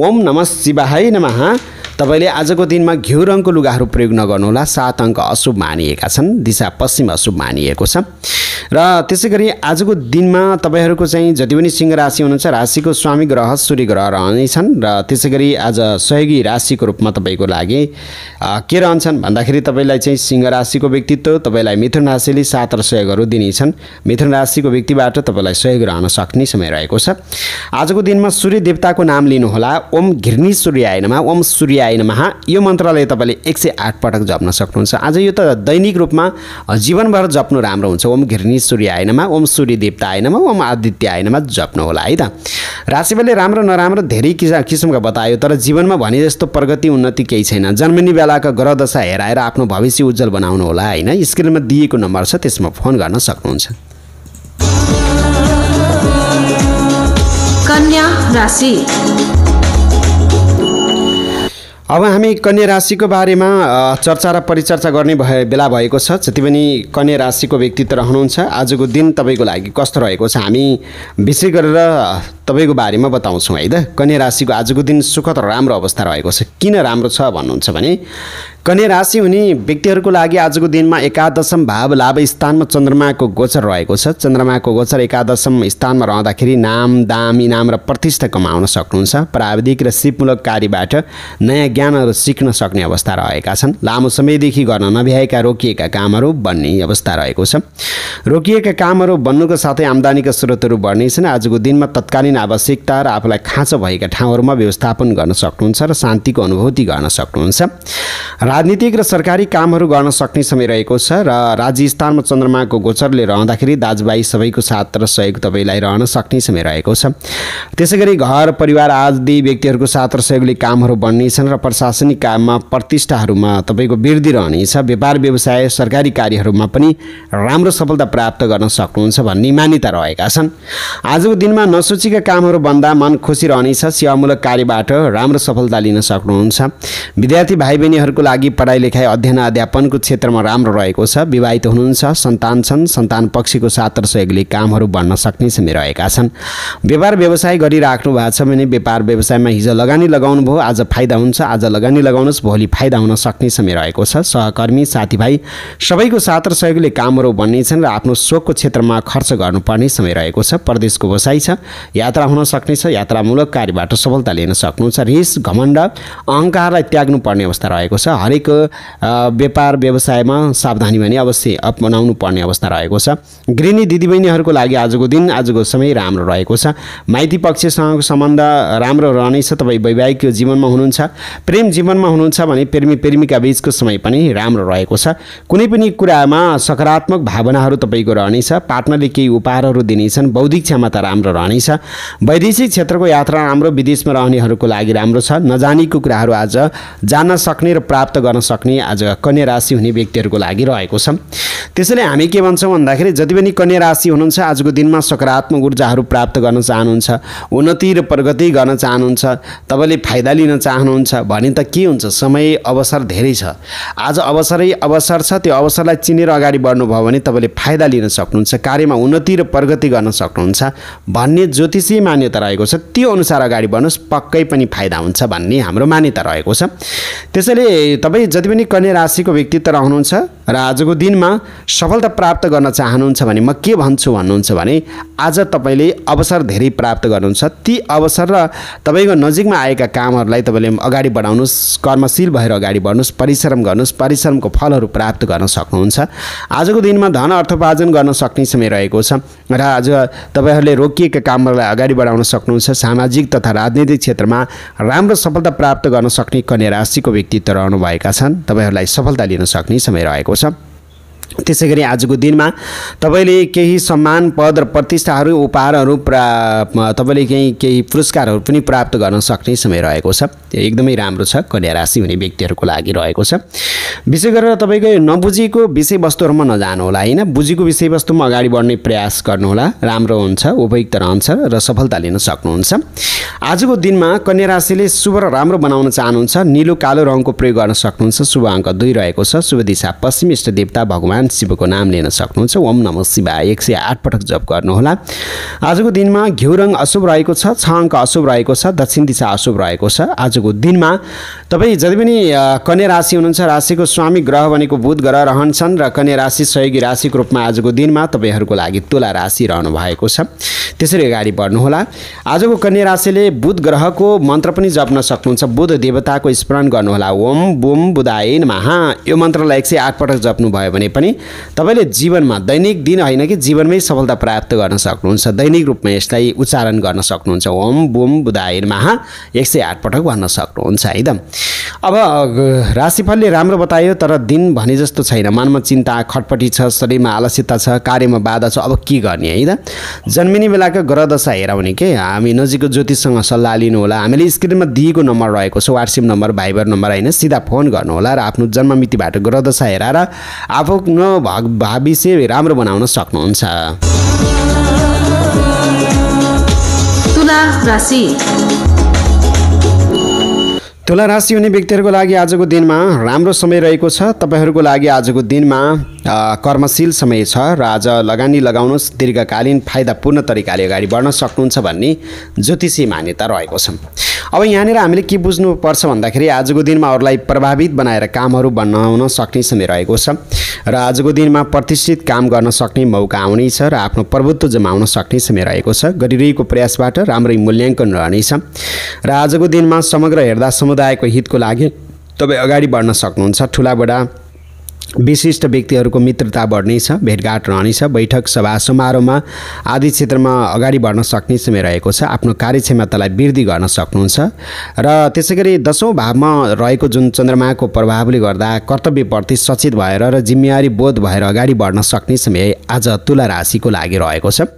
A: ओम नमः शिवाय नमः तपाईँले आजको दिनमा घिउ रङको लुगाहरू प्रयोग नगर्नुहोला सात अङ्क अशुभ मानिएका छन् दिशा पश्चिम अशुभ मानिएको छ र त्यसै गरी आजको दिनमा तपाईँहरूको चाहिँ जति पनि सिंह राशि हुनुहुन्छ राशिको स्वामी ग्रह सूर्य ग्रह रहनेछन् र त्यसै गरी आज सहयोगी राशिको रूपमा तपाईँको लागि के रहन्छन् भन्दाखेरि तपाईँलाई चाहिँ सिंह राशिको व्यक्तित्व तपाईँलाई मिथुन राशिले सात र सहयोगहरू दिनेछन् मिथुन राशिको व्यक्तिबाट तपाईँलाई सहयोग रहन सक्ने समय रहेको छ आजको दिनमा सूर्य देवताको नाम लिनुहोला ओम घिर्नी सूर्यायनमा ओम सूर्य गायन यो मन्त्रालय तपाईँले एक सय आठ पटक जप्न सक्नुहुन्छ आज यो त दैनिक रूपमा जीवनभर जप्नु राम्रो हुन्छ ओम घिर्णी सूर्य आएनमा ओम सूर्य देवता आएनमा ओम आदित्य आएनमा जप्नु होला है त राशिफलले राम्रो नराम्रो धेरै किसा किसिमका बतायो तर जीवनमा भने जस्तो प्रगति उन्नति केही छैन जन्मिने बेलाका ग्रह दशा हेराएर आफ्नो भविष्य उज्जवल बनाउनु होला होइन स्क्रिनमा दिएको नम्बर छ त्यसमा फोन गर्न सक्नुहुन्छ कन्या राशि अब हामी कन्या राशिको बारेमा चर्चा र परिचर्चा गर्ने भए बेला भएको छ जति पनि कन्या राशिको व्यक्तित्व रहनुहुन्छ आजको दिन तपाईँको लागि कस्तो रहेको छ हामी विशेष गरेर तपाईँको बारेमा बताउँछौँ है त कन्या राशिको आजको दिन सुखद र राम्रो अवस्था रहेको छ किन राम्रो छ भन्नुहुन्छ भने कन्या राशि हुने व्यक्तिहरूको लागि आजको दिनमा एकादशम भाव लाभ स्थानमा चन्द्रमाको गोचर रहेको छ चन्द्रमाको गोचर एकादशम स्थानमा रहँदाखेरि नाम दाम इनाम र प्रतिष्ठा कमाउन सक्नुहुन्छ प्राविधिक र सिपमूलक कार्यबाट नयाँ ज्ञानहरू सिक्न सक्ने अवस्था रहेका छन् लामो समयदेखि गर्न नभ्याएका रोकिएका कामहरू बन्ने अवस्था रहेको छ रोकिएका कामहरू बन्नुको साथै आम्दानीका स्रोतहरू बढ्नेछन् आजको दिनमा तत्कालीन आवश्यकता र आफूलाई खाँचो भएका ठाउँहरूमा व्यवस्थापन गर्न सक्नुहुन्छ र शान्तिको अनुभूति गर्न सक्नुहुन्छ राजनीतिक र सरकारी कामहरू गर्न सक्ने समय रहेको छ र राज्य स्थानमा चन्द्रमाको गोचरले रहँदाखेरि दाजुभाइ सबैको साथ र सहयोग तपाईँलाई रहन सक्ने समय रहेको छ त्यसै गरी घर परिवार आदि व्यक्तिहरूको साथ र सहयोगले कामहरू बन्नेछन् र प्रशासनिक काममा प्रतिष्ठाहरूमा तपाईँको वृद्धि रहनेछ व्यापार व्यवसाय सरकारी कार्यहरूमा पनि राम्रो सफलता प्राप्त गर्न सक्नुहुन्छ भन्ने मान्यता रहेका छन् आजको दिनमा नसोचेका कामहरू बन्दा मन खुसी रहनेछ सेवामूलक कार्यबाट राम्रो सफलता लिन सक्नुहुन्छ विद्यार्थी भाइ बहिनीहरूको लागि लागि पढाइ लेखाइ अध्ययन अध्यापनको क्षेत्रमा राम्रो रहेको छ विवाहित हुनुहुन्छ सन्तान छन् सन्तान पक्षको र सहयोगले कामहरू बढ्न सक्ने समय रहेका छन् व्यापार व्यवसाय गरिराख्नु भएको छ भने व्यापार व्यवसायमा हिजो लगानी लगाउनु भयो आज फाइदा हुन्छ आज लगानी लगाउनुहोस् भोलि फाइदा हुन सक्ने समय रहेको छ सहकर्मी साथीभाइ सबैको साथ र सहयोगले कामहरू बन्नेछन् र आफ्नो सोखको क्षेत्रमा खर्च गर्नुपर्ने समय रहेको छ प्रदेशको व्यवसाय छ यात्रा हुन सक्नेछ यात्रामूलक कार्यबाट सफलता लिन सक्नुहुन्छ रिस घमण्ड अहङ्कारलाई त्याग्नुपर्ने अवस्था रहेको छ हरेक व्यापार व्यवसायमा सावधानी भने अवश्य अपनाउनु पर्ने अवस्था रहेको छ गृहिणी दिदीबहिनीहरूको लागि आजको दिन आजको समय राम्रो रहेको छ माइती पक्षसँगको सम्बन्ध राम्रो रहनेछ तपाईँ वैवाहिक जीवनमा हुनुहुन्छ प्रेम जीवनमा हुनुहुन्छ भने प्रेमी प्रेमिका बिचको समय पनि राम्रो रहेको छ कुनै पनि कुरामा सकारात्मक भावनाहरू तपाईँको रहनेछ पार्टनरले केही उपहारहरू दिनेछन् बौद्धिक क्षमता राम्रो रहनेछ वैदेशिक क्षेत्रको यात्रा राम्रो विदेशमा रहनेहरूको लागि राम्रो छ नजानेको कुराहरू आज जान्न सक्ने र प्राप्त गर्न सक्ने आज कन्या राशि हुने व्यक्तिहरूको लागि रहेको छ त्यसैले हामी के भन्छौँ भन्दाखेरि जति पनि कन्या राशि हुनुहुन्छ आजको दिनमा सकारात्मक ऊर्जाहरू प्राप्त गर्न चाहनुहुन्छ उन्नति र प्रगति गर्न चाहनुहुन्छ तपाईँले फाइदा लिन चाहनुहुन्छ भने त के हुन्छ समय अवसर धेरै छ आज अवसरै अवसर छ त्यो अवसरलाई चिनेर अगाडि बढ्नुभयो भने तपाईँले फाइदा लिन सक्नुहुन्छ कार्यमा उन्नति र प्रगति गर्न सक्नुहुन्छ भन्ने ज्योतिषीय मान्यता रहेको छ त्यो अनुसार अगाडि बढ्नुहोस् पक्कै पनि फाइदा हुन्छ भन्ने हाम्रो मान्यता रहेको छ त्यसैले तपाईँ जति पनि कन्या राशिको व्यक्तित्व रहनुहुन्छ र आजको दिनमा सफलता प्राप्त गर्न चाहनुहुन्छ भने म के भन्छु भन्नुहुन्छ भने आज तपाईँले अवसर धेरै प्राप्त गर्नुहुन्छ ती अवसर र तपाईँको नजिकमा आएका कामहरूलाई तपाईँले अगाडि बढाउनुहोस् कर्मशील भएर अगाडि बढ्नुहोस् परिश्रम गर्नुहोस् परिश्रमको फलहरू प्राप्त गर्न सक्नुहुन्छ आजको दिनमा धन अर्थोपार्जन गर्न सक्ने समय रहेको छ र आज तपाईँहरूले रोकिएका कामहरूलाई अगाडि बढाउन सक्नुहुन्छ सामाजिक तथा राजनीतिक क्षेत्रमा राम्रो सफलता प्राप्त गर्न सक्ने कन्या राशिको व्यक्तित्व रहनुभएका छन् तपाईँहरूलाई सफलता लिन सक्ने समय रहेको छ ¿sí? त्यसै गरी आजको दिनमा तपाईँले केही सम्मान पद र प्रतिष्ठाहरू उपहारहरू प्रा तपाईँले केही केही पुरस्कारहरू पनि प्राप्त गर्न सक्ने समय रहेको छ एकदमै राम्रो छ कन्या राशि हुने व्यक्तिहरूको लागि रहेको छ विशेष गरेर तपाईँको नबुझेको विषयवस्तुहरूमा नजानुहोला होइन बुझेको विषयवस्तुमा अगाडि बढ्ने प्रयास गर्नुहोला राम्रो हुन्छ उपयुक्त रहन्छ र सफलता लिन सक्नुहुन्छ आजको दिनमा कन्या राशिले शुभ र राम्रो बनाउन चाहनुहुन्छ निलो कालो रङको प्रयोग गर्न सक्नुहुन्छ शुभ अङ्क दुई रहेको छ शुभ दिशा पश्चिम इष्ट देवता भगवान् भगवान् शिवको नाम लिन सक्नुहुन्छ ओम नम शिवाय एक सय आठ पटक जप गर्नुहोला आजको दिनमा घिउ रङ अशुभ रहेको छ छ अङ्क अशुभ रहेको छ दक्षिण दिशा अशुभ रहेको छ आजको दिनमा तपाईँ जति पनि कन्या राशि हुनुहुन्छ राशिको स्वामी ग्रह भनेको बुध ग्रह रहन्छन् र कन्या राशि सहयोगी राशिको रूपमा आजको दिनमा तपाईँहरूको लागि तुला राशि रहनु भएको छ त्यसरी अगाडि बढ्नुहोला आजको कन्या राशिले बुध ग्रहको मन्त्र पनि जप्न सक्नुहुन्छ बुध देवताको स्मरण गर्नुहोला ओम बुम बुधाइन महा यो मन्त्रलाई एक सय आठ पटक जप्नुभयो भने पनि तपाईँले जीवनमा दैनिक दिन होइन कि जीवनमै सफलता प्राप्त गर्न सक्नुहुन्छ दैनिक रूपमा यसलाई उच्चारण गर्न सक्नुहुन्छ ओम बुम बुधाय महा एक सय आठ पटक भन्न सक्नुहुन्छ है त अब राशिफलले राम्रो बतायो तर दिन भने जस्तो छैन मनमा चिन्ता खटपटी छ शरीरमा आलस्यता छ कार्यमा बाधा छ अब के गर्ने है त जन्मिने बेलाको ग्रह दशा हेराउने के हामी नजिकको ज्योतिषसँग सल्लाह लिनुहोला हामीले स्क्रिनमा दिएको नम्बर रहेको छ वाट्सएप नम्बर भाइबर नम्बर होइन सिधा फोन गर्नुहोला र आफ्नो जन्ममितिबाट ग्रह दशा हेराएर आफ्नो भाग राम्रो बनाउन सक्नुहुन्छ तुला राशि तुला राशि हुने व्यक्तिहरूको लागि आजको दिनमा राम्रो समय रहेको छ तपाईँहरूको लागि आजको दिनमा कर्मशील समय छ र आज लगानी लगाउनुहोस् दीर्घकालीन फाइदापूर्ण तरिकाले अगाडि बढ्न सक्नुहुन्छ भन्ने ज्योतिषी मान्यता रहेको छ अब यहाँनिर हामीले के बुझ्नुपर्छ भन्दाखेरि आजको दिनमा अरूलाई प्रभावित बनाएर कामहरू बनाउन सक्ने समय रहेको छ र आजको दिनमा प्रतिष्ठित काम गर्न सक्ने मौका आउनेछ र आफ्नो प्रभुत्व जमाउन सक्ने समय रहेको छ गरिरहेको प्रयासबाट राम्रै मूल्याङ्कन रहनेछ र आजको दिनमा समग्र हेर्दा समुदाय समुदायको हितको लागि तपाईँ अगाडि बढ्न सक्नुहुन्छ ठुला विशिष्ट व्यक्तिहरूको मित्रता बढ्नेछ भेटघाट रहनेछ बैठक सभा समारोहमा आदि क्षेत्रमा अगाडि बढ्न सक्ने समय रहेको छ आफ्नो कार्यक्षमतालाई वृद्धि गर्न सक्नुहुन्छ र त्यसै गरी दसौँ भावमा रहेको जुन चन्द्रमाको प्रभावले गर्दा कर्तव्यप्रति सचेत भएर र जिम्मेवारी बोध भएर अगाडि बढ्न सक्ने समय आज तुला राशिको लागि रहेको छ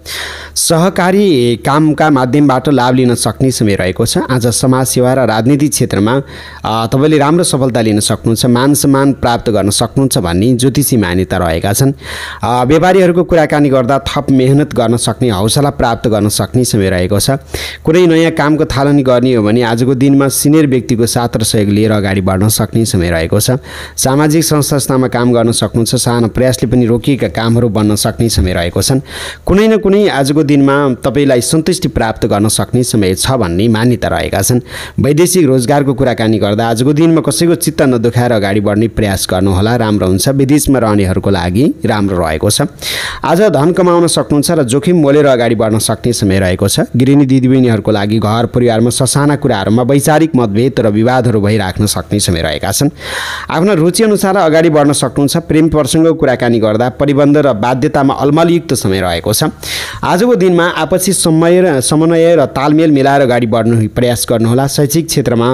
A: सहकारी कामका माध्यमबाट लाभ लिन सक्ने समय रहेको छ आज समाजसेवा र राजनीति क्षेत्रमा तपाईँले राम्रो सफलता लिन सक्नुहुन्छ मान सम्मान प्राप्त गर्न सक्नुहुन्छ भन्ने ज्योतिषी मान्यता रहेका छन् व्यापारीहरूको कुराकानी गर्दा थप मेहनत गर्न सक्ने हौसला प्राप्त गर्न सक्ने समय रहेको छ कुनै नयाँ कामको थालनी गर्ने हो भने आजको दिनमा सिनियर व्यक्तिको साथ र सहयोग लिएर अगाडि बढ्न सक्ने समय रहेको छ सामाजिक संस्थामा काम गर्न सक्नुहुन्छ सानो प्रयासले पनि रोकिएका कामहरू बन्न सक्ने समय रहेको छन् कुनै न कुनै आजको दिनमा तपाईँलाई सन्तुष्टि प्राप्त गर्न सक्ने समय छ भन्ने मान्यता रहेका छन् वैदेशिक रोजगारको कुराकानी गर्दा आजको दिनमा कसैको चित्त नदुखाएर अगाडि बढ्ने प्रयास गर्नुहोला राम्रो राम्रो हुन्छ विदेशमा रहनेहरूको लागि राम्रो रहेको छ आज धन कमाउन सक्नुहुन्छ र जोखिम मोलेर अगाडि बढ्न सक्ने समय रहेको छ गृहिणी दिदीबहिनीहरूको लागि घर परिवारमा ससाना कुराहरूमा वैचारिक मतभेद र विवादहरू भइराख्न सक्ने समय रहेका छन् आफ्नो रुचिअनुसार अगाडि बढ्न सक्नुहुन्छ प्रेम प्रसङ्ग कुराकानी गर्दा परिबन्ध र बाध्यतामा अलमलयुक्त समय रहेको छ आजको दिनमा आपसी समय र समन्वय र तालमेल मिलाएर अगाडि बढ्नु प्रयास गर्नुहोला शैक्षिक क्षेत्रमा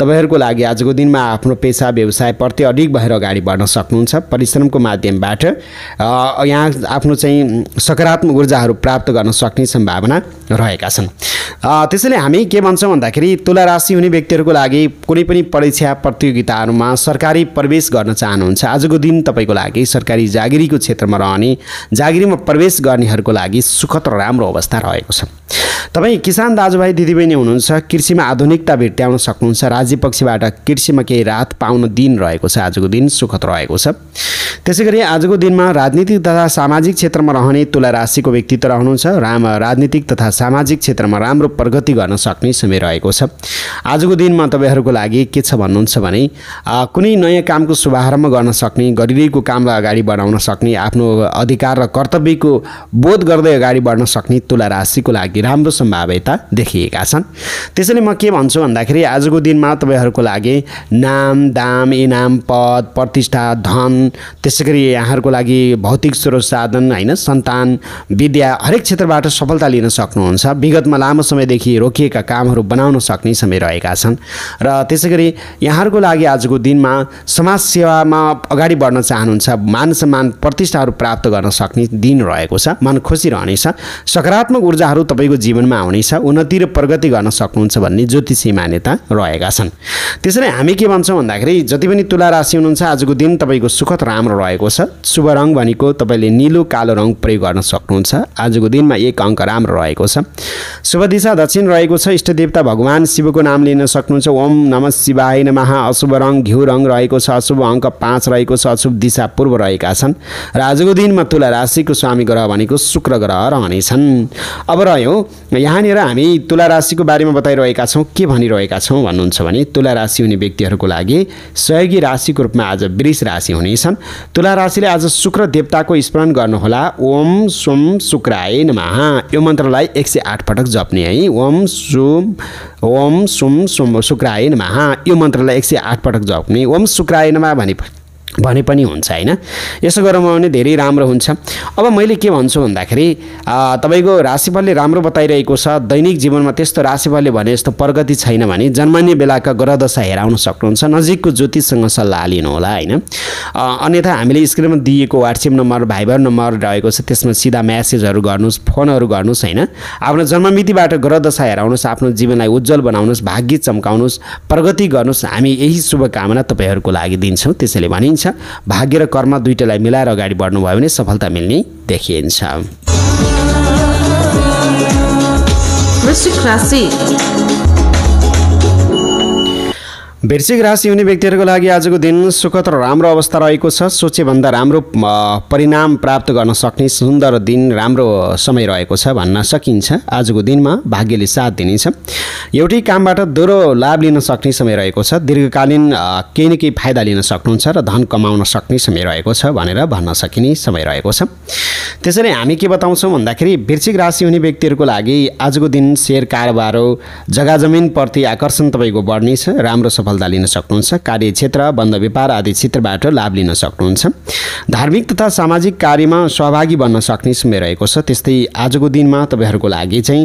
A: तपाईँहरूको लागि आजको दिनमा आफ्नो पेसा व्यवसायप्रति अधिक भएर अगाडि बढ्न सक्नु सक्नुहुन्छ परिश्रमको माध्यमबाट यहाँ आफ्नो चाहिँ सकारात्मक ऊर्जाहरू प्राप्त गर्न सक्ने सम्भावना रहेका छन् त्यसैले हामी के भन्छौँ भन्दाखेरि तुला राशि हुने व्यक्तिहरूको लागि कुनै पनि परीक्षा प्रतियोगिताहरूमा सरकारी प्रवेश गर्न चाहनुहुन्छ आजको दिन तपाईँको लागि सरकारी जागिरीको क्षेत्रमा रहने जागिरीमा प्रवेश गर्नेहरूको लागि सुखद र राम्रो अवस्था रहेको छ तपाईँ किसान दाजुभाइ दिदीबहिनी हुनुहुन्छ कृषिमा आधुनिकता भेट्याउन सक्नुहुन्छ राज्य पक्षबाट कृषिमा केही राहत पाउन दिन रहेको छ आजको दिन सुखद रहेको छ त्यसै गरी आजको दिनमा राजनीतिक तथा सामाजिक क्षेत्रमा रहने तुला राशिको व्यक्तित्व रहनुहुन्छ राम राजनीतिक तथा सामाजिक क्षेत्रमा राम्रो प्रगति गर्न सक्ने समय रहेको छ आजको दिनमा तपाईँहरूको लागि के छ भन्नुहुन्छ भने कुनै नयाँ कामको शुभारम्भ गर्न सक्ने गरिरहेको कामलाई अगाडि बढाउन सक्ने आफ्नो अधिकार र कर्तव्यको बोध गर्दै अगाडि बढ्न सक्ने तुला राशिको लागि राम्रो सम्भाव्यता देखिएका छन् त्यसैले म के भन्छु भन्दाखेरि आजको दिनमा तपाईँहरूको लागि नाम दाम इनाम पद प्रतिष्ठा धन त्यसै गरी यहाँहरूको लागि भौतिक स्रोत साधन होइन सन्तान विद्या हरेक क्षेत्रबाट सफलता लिन सक्नुहुन्छ विगतमा लामो समयदेखि रोकिएका कामहरू बनाउन सक्ने समय रहेका छन् र त्यसै गरी यहाँहरूको लागि आजको दिनमा समाज सेवामा अगाडि बढ्न चाहनुहुन्छ मान सम्मान प्रतिष्ठाहरू प्राप्त गर्न सक्ने दिन रहेको छ मन खुसी रहनेछ सकारात्मक ऊर्जाहरू तपाईँको जीवनमा आउनेछ उन्नति र प्रगति गर्न सक्नुहुन्छ भन्ने ज्योतिषी मान्यता रहेका छन् त्यसरी हामी के भन्छौँ भन्दाखेरि जति पनि तुला राशि हुनुहुन्छ आजको दिन तपाईँ तपाईँको सुखद राम्रो रहेको छ शुभ रङ भनेको तपाईँले निलो कालो रङ प्रयोग गर्न सक्नुहुन्छ आजको दिनमा एक अङ्क राम्रो रहेको छ शुभ दिशा दक्षिण रहेको छ इष्ट देवता भगवान् शिवको नाम लिन सक्नुहुन्छ ओम नम शिवाय नमः अशुभ रङ घिउ रङ रहेको छ अशुभ अङ्क पाँच रहेको छ अशुभ दिशा पूर्व रहेका छन् र आजको दिनमा तुला राशिको स्वामी ग्रह भनेको शुक्र ग्रह रहनेछन् अब रह्यो यहाँनिर हामी तुला राशिको बारेमा बताइरहेका छौँ के भनिरहेका छौँ भन्नुहुन्छ भने तुला राशि हुने व्यक्तिहरूको लागि सहयोगी राशिको रूपमा आज वृष राशि राशि हुनेछन् तुला राशिले आज शुक्र देवताको स्मरण गर्नुहोला ओम सुम शुक्राय नमः यो मन्त्रलाई एक सय आठ पटक जप्ने है ओम सुम ओम सुम सुम शुक्राय नमः यो मन्त्रलाई एक सय आठ पटक जप्ने ओम शुक्राय नमः भने भने पनि हुन्छ होइन यसो गरौँ भने धेरै राम्रो हुन्छ अब मैले के भन्छु भन्दाखेरि तपाईँको राशिफलले राम्रो बताइरहेको छ दैनिक जीवनमा त्यस्तो राशिफलले भने यस्तो प्रगति छैन भने जन्मान्य बेलाका ग्रह दशा हेराउन सक्नुहुन्छ नजिकको ज्योतिषसँग सल्लाह लिनुहोला होइन अन्यथा हामीले स्क्रिनमा दिएको वाट्सएप नम्बर भाइबर नम्बर रहेको छ त्यसमा सिधा म्यासेजहरू गर्नुहोस् फोनहरू गर्नुहोस् होइन आफ्नो जन्ममितिबाट ग्रह दशा हेराउनुहोस् आफ्नो जीवनलाई उज्जवल बनाउनुहोस् भाग्य चम्काउनुहोस् प्रगति गर्नुहोस् हामी यही शुभकामना तपाईँहरूको लागि दिन्छौँ त्यसैले भनिन्छ देखिन्छ भाग्य र कर्म दुइटैलाई मिलाएर अगाडि बढ्नुभयो भने सफलता मिल्ने देखिन्छ वृश्चिक राशि हुने व्यक्तिहरूको लागि आजको दिन सुखद र राम्रो अवस्था रहेको छ सोचेभन्दा राम्रो परिणाम प्राप्त गर्न सक्ने सुन्दर दिन राम्रो समय रहेको छ भन्न सकिन्छ आजको दिनमा भाग्यले साथ दिनेछ एउटै कामबाट दोहोरो लाभ लिन सक्ने समय रहेको छ दीर्घकालीन केही न केही फाइदा लिन सक्नुहुन्छ र धन कमाउन सक्ने समय रहेको छ भनेर भन्न सकिने समय रहेको छ त्यसैले हामी के बताउँछौँ भन्दाखेरि वृश्चिक राशि हुने व्यक्तिहरूको लागि आजको दिन सेयर कारोबार जग्गा जमिनप्रति आकर्षण तपाईँको बढ्नेछ राम्रो सफल सफलता लिन सक्नुहुन्छ कार्यक्षेत्र बन्द व्यापार आदि क्षेत्रबाट लाभ लिन सक्नुहुन्छ धार्मिक तथा सामाजिक कार्यमा सहभागी बन्न सक्ने समय रहेको छ त्यस्तै आजको दिनमा तपाईँहरूको लागि चाहिँ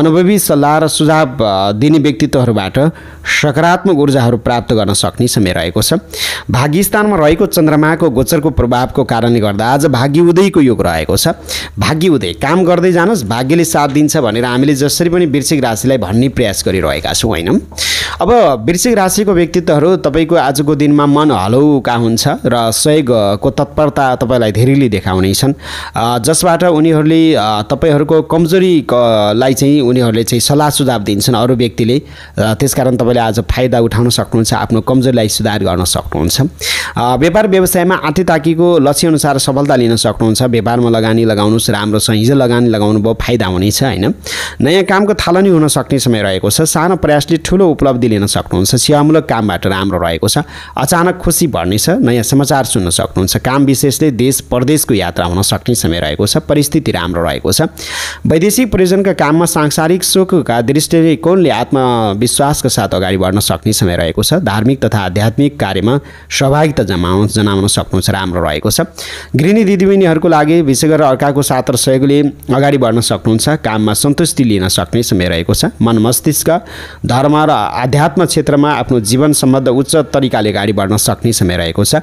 A: अनुभवी सल्लाह र सुझाव दिने व्यक्तित्वहरूबाट सकारात्मक ऊर्जाहरू प्राप्त गर्न सक्ने समय रहेको छ भाग्य रहेको चन्द्रमाको गोचरको प्रभावको कारणले गर्दा आज भाग्य उदयको योग रहेको छ भाग्य उदय काम गर्दै जानुहोस् भाग्यले साथ दिन्छ भनेर हामीले जसरी पनि वृश्चिक राशिलाई भन्ने प्रयास गरिरहेका छौँ होइन अब वृश्चिक राशि सोचेको व्यक्तित्वहरू तपाईँको आजको दिनमा मन हलौका हुन्छ र सहयोगको तत्परता तपाईँलाई धेरैले देखाउनेछन् जसबाट उनीहरूले तपाईँहरूको कमजोरीलाई चाहिँ उनीहरूले चाहिँ सल्लाह सुझाव दिन्छन् अरू व्यक्तिले त्यसकारण तपाईँले आज फाइदा उठाउन सक्नुहुन्छ आफ्नो कमजोरीलाई सुधार गर्न सक्नुहुन्छ व्यापार व्यवसायमा आँटे ताकीको अनुसार सफलता लिन सक्नुहुन्छ व्यापारमा लगानी लगाउनुहोस् राम्रो छ हिजो लगानी लगाउनु भयो फाइदा हुनेछ होइन नयाँ कामको थालनी हुन सक्ने समय रहेको छ सानो प्रयासले ठुलो उपलब्धि लिन सक्नुहुन्छ सेवामूलक सकारात्मकमूलक कामबाट राम्रो रहेको छ अचानक खुसी भर्ने छ नयाँ समाचार सुन्न सक्नुहुन्छ काम विशेषले देश परदेशको यात्रा हुन सक्ने समय रहेको छ परिस्थिति राम्रो रहेको छ वैदेशिक प्रयोजनका काममा सांसारिक सुखका दृष्टिले कोणले आत्मविश्वासका साथ अगाडि बढ्न सक्ने समय रहेको छ धार्मिक तथा आध्यात्मिक कार्यमा सहभागिता जमाउन जनाउन सक्नुहुन्छ राम्रो रहेको छ गृहिणी दिदीबहिनीहरूको लागि विशेष गरेर अर्काको साथ र सहयोगले अगाडि बढ्न सक्नुहुन्छ काममा सन्तुष्टि लिन सक्ने समय रहेको छ मन मस्तिष्क धर्म र आध्यात्म क्षेत्रमा आफ्नो जीवन सम्बन्ध उच्च तरिकाले अगाडि बढ्न सक्ने समय रहेको छ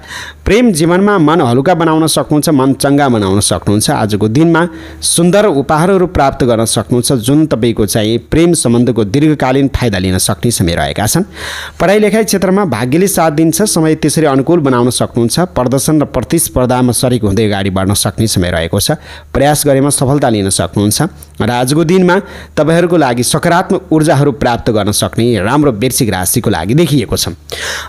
A: प्रेम जीवनमा मन हलुका बनाउन सक्नुहुन्छ मन चङ्गा बनाउन सक्नुहुन्छ आजको दिनमा सुन्दर उपहारहरू प्राप्त गर्न सक्नुहुन्छ जुन तपाईँको चाहिँ प्रेम सम्बन्धको दीर्घकालीन फाइदा लिन सक्ने समय रहेका छन् पढाइ लेखाइ क्षेत्रमा भाग्यले साथ दिन्छ समय त्यसरी अनुकूल बनाउन सक्नुहुन्छ प्रदर्शन र प्रतिस्पर्धामा सरिक हुँदै अगाडि बढ्न सक्ने समय रहेको छ प्रयास गरेमा सफलता लिन सक्नुहुन्छ र आजको दिनमा तपाईँहरूको लागि सकारात्मक ऊर्जाहरू प्राप्त गर्न सक्ने राम्रो वृश्चिक राशिको लागि देखिएको छ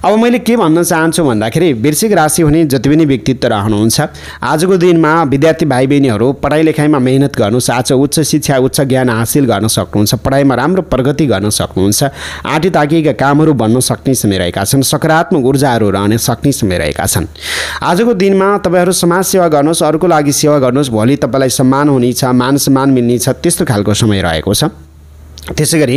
A: अब मैले के भन्न चाहन्छु भन्दाखेरि वृश्चिक राशि हुने जति पनि व्यक्तित्व रहनुहुन्छ आजको दिनमा विद्यार्थी भाइ बहिनीहरू पढाइ लेखाइमा मेहनत गर्नु साँचो उच्च शिक्षा उच्च ज्ञान हासिल गर्न सक्नुहुन्छ पढाइमा राम्रो प्रगति गर्न सक्नुहुन्छ आँटी ताकिएका कामहरू बन्न सक्ने समय रहेका छन् सकारात्मक ऊर्जाहरू रहने सक्ने समय रहेका छन् आजको दिनमा तपाईँहरू समाज सेवा गर्नुहोस् अर्को लागि सेवा गर्नुहोस् भोलि तपाईँलाई सम्मान हुनेछ मान सम्मान मिल्नेछ त्यस्तो खालको समय रहेको छ त्यसै गरी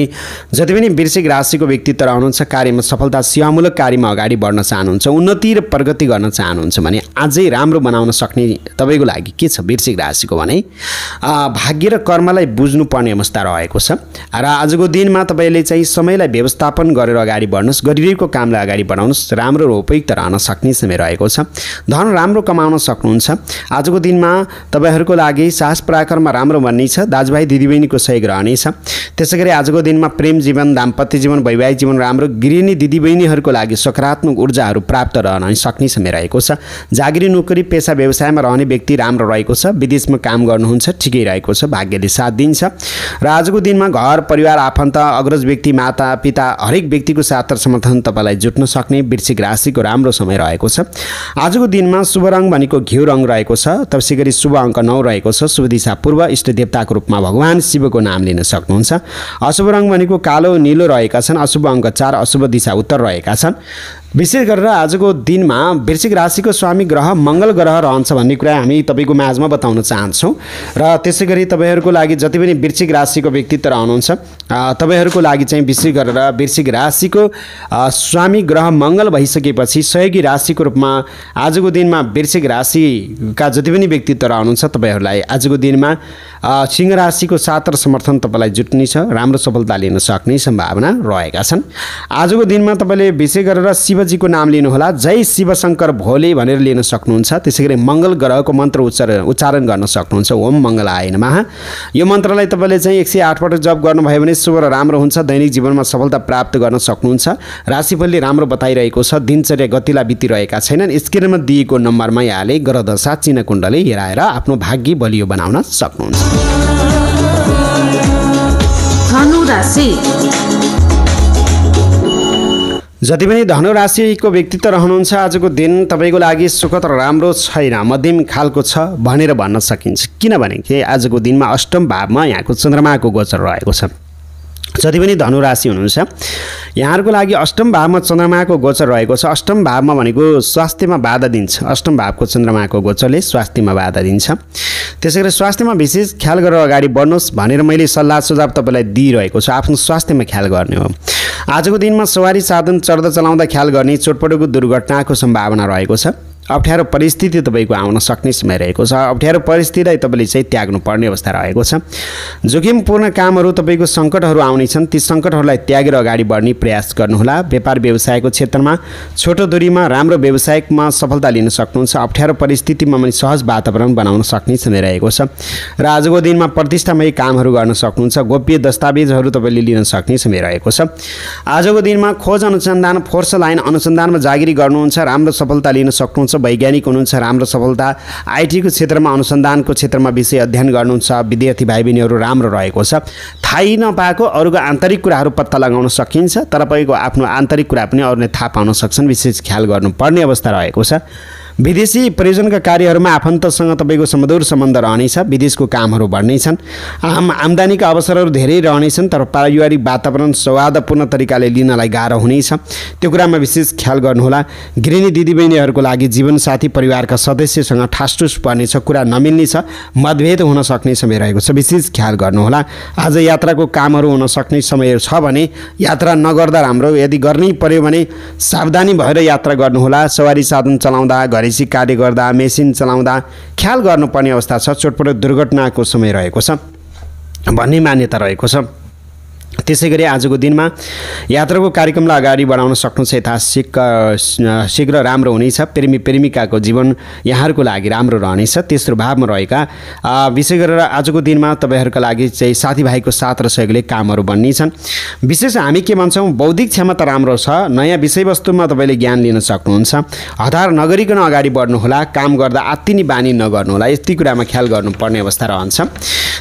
A: जति पनि वृश्चिक राशिको व्यक्ति तर हुनुहुन्छ कार्यमा सफलता सेवामूलक कार्यमा अगाडि बढ्न चाहनुहुन्छ उन्नति र प्रगति गर्न चाहनुहुन्छ भने अझै राम्रो बनाउन सक्ने तपाईँको लागि के छ वृश्चिक राशिको भने भाग्य र कर्मलाई बुझ्नुपर्ने अवस्था रहेको छ र आजको दिनमा तपाईँले चाहिँ समयलाई व्यवस्थापन गरेर अगाडि बढ्नुहोस् गरिरहेको कामलाई अगाडि बढाउनुहोस् राम्रो र उपयुक्त रहन सक्ने समय रहेको छ धन राम्रो कमाउन सक्नुहुन्छ आजको दिनमा तपाईँहरूको लागि साहस पराक्रममा राम्रो भन्ने छ दाजुभाइ दिदीबहिनीको सहयोग रहनेछ त्यसै त्यसै गरी आजको दिनमा प्रेम जीवन दाम्पत्य जीवन वैवाहिक जीवन राम्रो हाम्रो गृहिणी दिदीबहिनीहरूको लागि सकारात्मक ऊर्जाहरू प्राप्त रहन सक्ने समय रहेको छ जागिरी नोकरी पेसा व्यवसायमा रहने व्यक्ति राम्रो रहेको छ विदेशमा काम गर्नुहुन्छ ठिकै रहेको छ भाग्यले साथ दिन्छ र आजको दिनमा घर परिवार आफन्त अग्रज व्यक्ति माता पिता हरेक व्यक्तिको साथ र समर्थन तपाईँलाई जुट्न सक्ने वृश्चिक राशिको राम्रो समय रहेको छ आजको दिनमा शुभ रङ भनेको घिउ रङ रहेको छ त्यसै गरी शुभ अङ्क नौ रहेको छ शुभ दिशा पूर्व इष्ट देवताको रूपमा भगवान् शिवको नाम लिन सक्नुहुन्छ अशुभ रङ भनेको कालो निलो रहेका छन् अशुभ अङ्क चार अशुभ दिशा उत्तर रहेका छन् विशेष गरेर आजको दिनमा वृश्चिक राशिको स्वामी ग्रह मङ्गल ग्रह रहन्छ भन्ने कुरा हामी तपाईँको माझमा बताउन चाहन्छौँ र त्यसै गरी तपाईँहरूको लागि जति पनि वृश्चिक राशिको व्यक्तित्व रहनुहुन्छ तपाईँहरूको लागि चाहिँ विशेष गरेर वृश्चिक राशिको स्वामी ग्रह मङ्गल भइसकेपछि सहयोगी राशिको रूपमा आजको दिनमा वृश्चिक राशिका जति पनि व्यक्तित्व रहनुहुन्छ तपाईँहरूलाई आजको दिनमा सिंह राशिको साथ र समर्थन तपाईँलाई छ राम्रो सफलता लिन सक्ने सम्भावना रहेका छन् आजको दिनमा तपाईँले विशेष गरेर शिव शिवजीको नाम लिनुहोला जय शिवशङ्कर भोले भनेर लिन सक्नुहुन्छ त्यसै गरी मङ्गल ग्रहको मन्त्र उच्चार उच्चारण गर्न सक्नुहुन्छ ओम मङ्गल आएन महा यो मन्त्रलाई तपाईँले चाहिँ एक सय आठपटक जप गर्नुभयो भने शुभ र राम्रो हुन्छ दैनिक जीवनमा सफलता प्राप्त गर्न सक्नुहुन्छ राशिफलले राम्रो बताइरहेको छ दिनचर्या गतिला बितिरहेका छैनन् स्क्रिनमा दिएको नम्बरमा यहाँले ग्रहदशा चिनकुण्डले हेराएर आफ्नो भाग्य बलियो बनाउन सक्नुहुन्छ जति पनि धनुराशिको व्यक्तित्व रहनुहुन्छ आजको दिन तपाईँको लागि सुखद र राम्रो छैन मध्यम खालको छ भनेर भन्न सकिन्छ किनभने आजको दिनमा अष्टम भावमा यहाँको चन्द्रमाको गोचर रहेको छ जति पनि धनुराशि हुनुहुन्छ यहाँहरूको लागि अष्टम भावमा चन्द्रमाको गोचर रहेको छ अष्टम भावमा भनेको स्वास्थ्यमा बाधा दिन्छ अष्टम भावको चन्द्रमाको गोचरले स्वास्थ्यमा बाधा दिन्छ त्यसै गरी स्वास्थ्यमा विशेष ख्याल गरेर अगाडि बढ्नुहोस् भनेर मैले सल्लाह सुझाव तपाईँलाई दिइरहेको छु आफ्नो स्वास्थ्यमा ख्याल गर्ने हो आजको दिनमा सवारी साधन चढ्दा चलाउँदा ख्याल गर्ने चोटपटकको दुर्घटनाको सम्भावना रहेको छ अप्ठ्यारो परिस्थिति तपाईँको आउन सक्ने समय रहेको छ अप्ठ्यारो परिस्थितिलाई तपाईँले चाहिँ त्याग्नुपर्ने अवस्था रहेको छ जोखिमपूर्ण कामहरू तपाईँको सङ्कटहरू आउने छन् ती सङ्कटहरूलाई त्यागेर अगाडि बढ्ने प्रयास गर्नुहोला व्यापार व्यवसायको क्षेत्रमा छोटो दूरीमा राम्रो व्यवसायमा सफलता लिन सक्नुहुन्छ अप्ठ्यारो परिस्थितिमा पनि सहज वातावरण बनाउन सक्ने समय रहेको छ र आजको दिनमा प्रतिष्ठामय कामहरू गर्न सक्नुहुन्छ गोप्य दस्तावेजहरू तपाईँले लिन सक्ने समय रहेको छ आजको दिनमा खोज अनुसन्धान फोर्स लाइन अनुसन्धानमा जागिरी गर्नुहुन्छ राम्रो सफलता लिन सक्नुहुन्छ हुनुहुन्छ वैज्ञानिक हुनुहुन्छ राम्रो सफलता आइटीको क्षेत्रमा अनुसन्धानको क्षेत्रमा विषय अध्ययन गर्नुहुन्छ विद्यार्थी भाइ बहिनीहरू राम्रो रहेको छ थाहै नपाएको अरूको आन्तरिक कुराहरू पत्ता लगाउन सकिन्छ तर तपाईँको आफ्नो आन्तरिक कुरा पनि अरूले थाहा पाउन सक्छन् विशेष ख्याल गर्नुपर्ने अवस्था रहेको छ विदेशी प्रयोजनका कार्यहरूमा आफन्तसँग तपाईँको समदूर सम्बन्ध रहनेछ विदेशको कामहरू बढ्नेछन् आम आम्दानीका अवसरहरू धेरै रहनेछन् तर पारिवारिक वातावरण सौहार्दपूर्ण तरिकाले लिनलाई गाह्रो हुनेछ त्यो कुरामा विशेष ख्याल गर्नुहोला गृहिणी दिदीबहिनीहरूको लागि जीवनसाथी परिवारका सदस्यसँग ठासठुस पर्नेछ कुरा नमिल्नेछ मतभेद हुन सक्ने समय रहेको छ विशेष ख्याल गर्नुहोला आज यात्राको कामहरू हुन सक्ने समय छ भने यात्रा नगर्दा राम्रो यदि गर्नै पर्यो भने सावधानी भएर यात्रा गर्नुहोला सवारी साधन चलाउँदा पारिसी कार्य गर्दा मेसिन चलाउँदा ख्याल गर्नुपर्ने अवस्था छ चोटपटक दुर्घटनाको समय रहेको छ भन्ने मान्यता रहेको छ त्यसै गरी आजको दिनमा यात्राको कार्यक्रमलाई अगाडि बढाउन सक्नु छ यथा शीघ्र राम्रो हुनेछ प्रेमी प्रेमिकाको जीवन यहाँहरूको लागि राम्रो रहनेछ तेस्रो भावमा रहेका विशेष गरेर आजको दिनमा तपाईँहरूको लागि चाहिँ साथीभाइको साथ र सहयोगले कामहरू बन्नेछन् विशेष हामी के भन्छौँ बौद्धिक क्षमता राम्रो छ नयाँ विषयवस्तुमा तपाईँले ज्ञान लिन सक्नुहुन्छ हतार नगरिकन अगाडि बढ्नुहोला काम गर्दा आत्तिनी बानी नगर्नुहोला यति कुरामा ख्याल गर्नुपर्ने अवस्था रहन्छ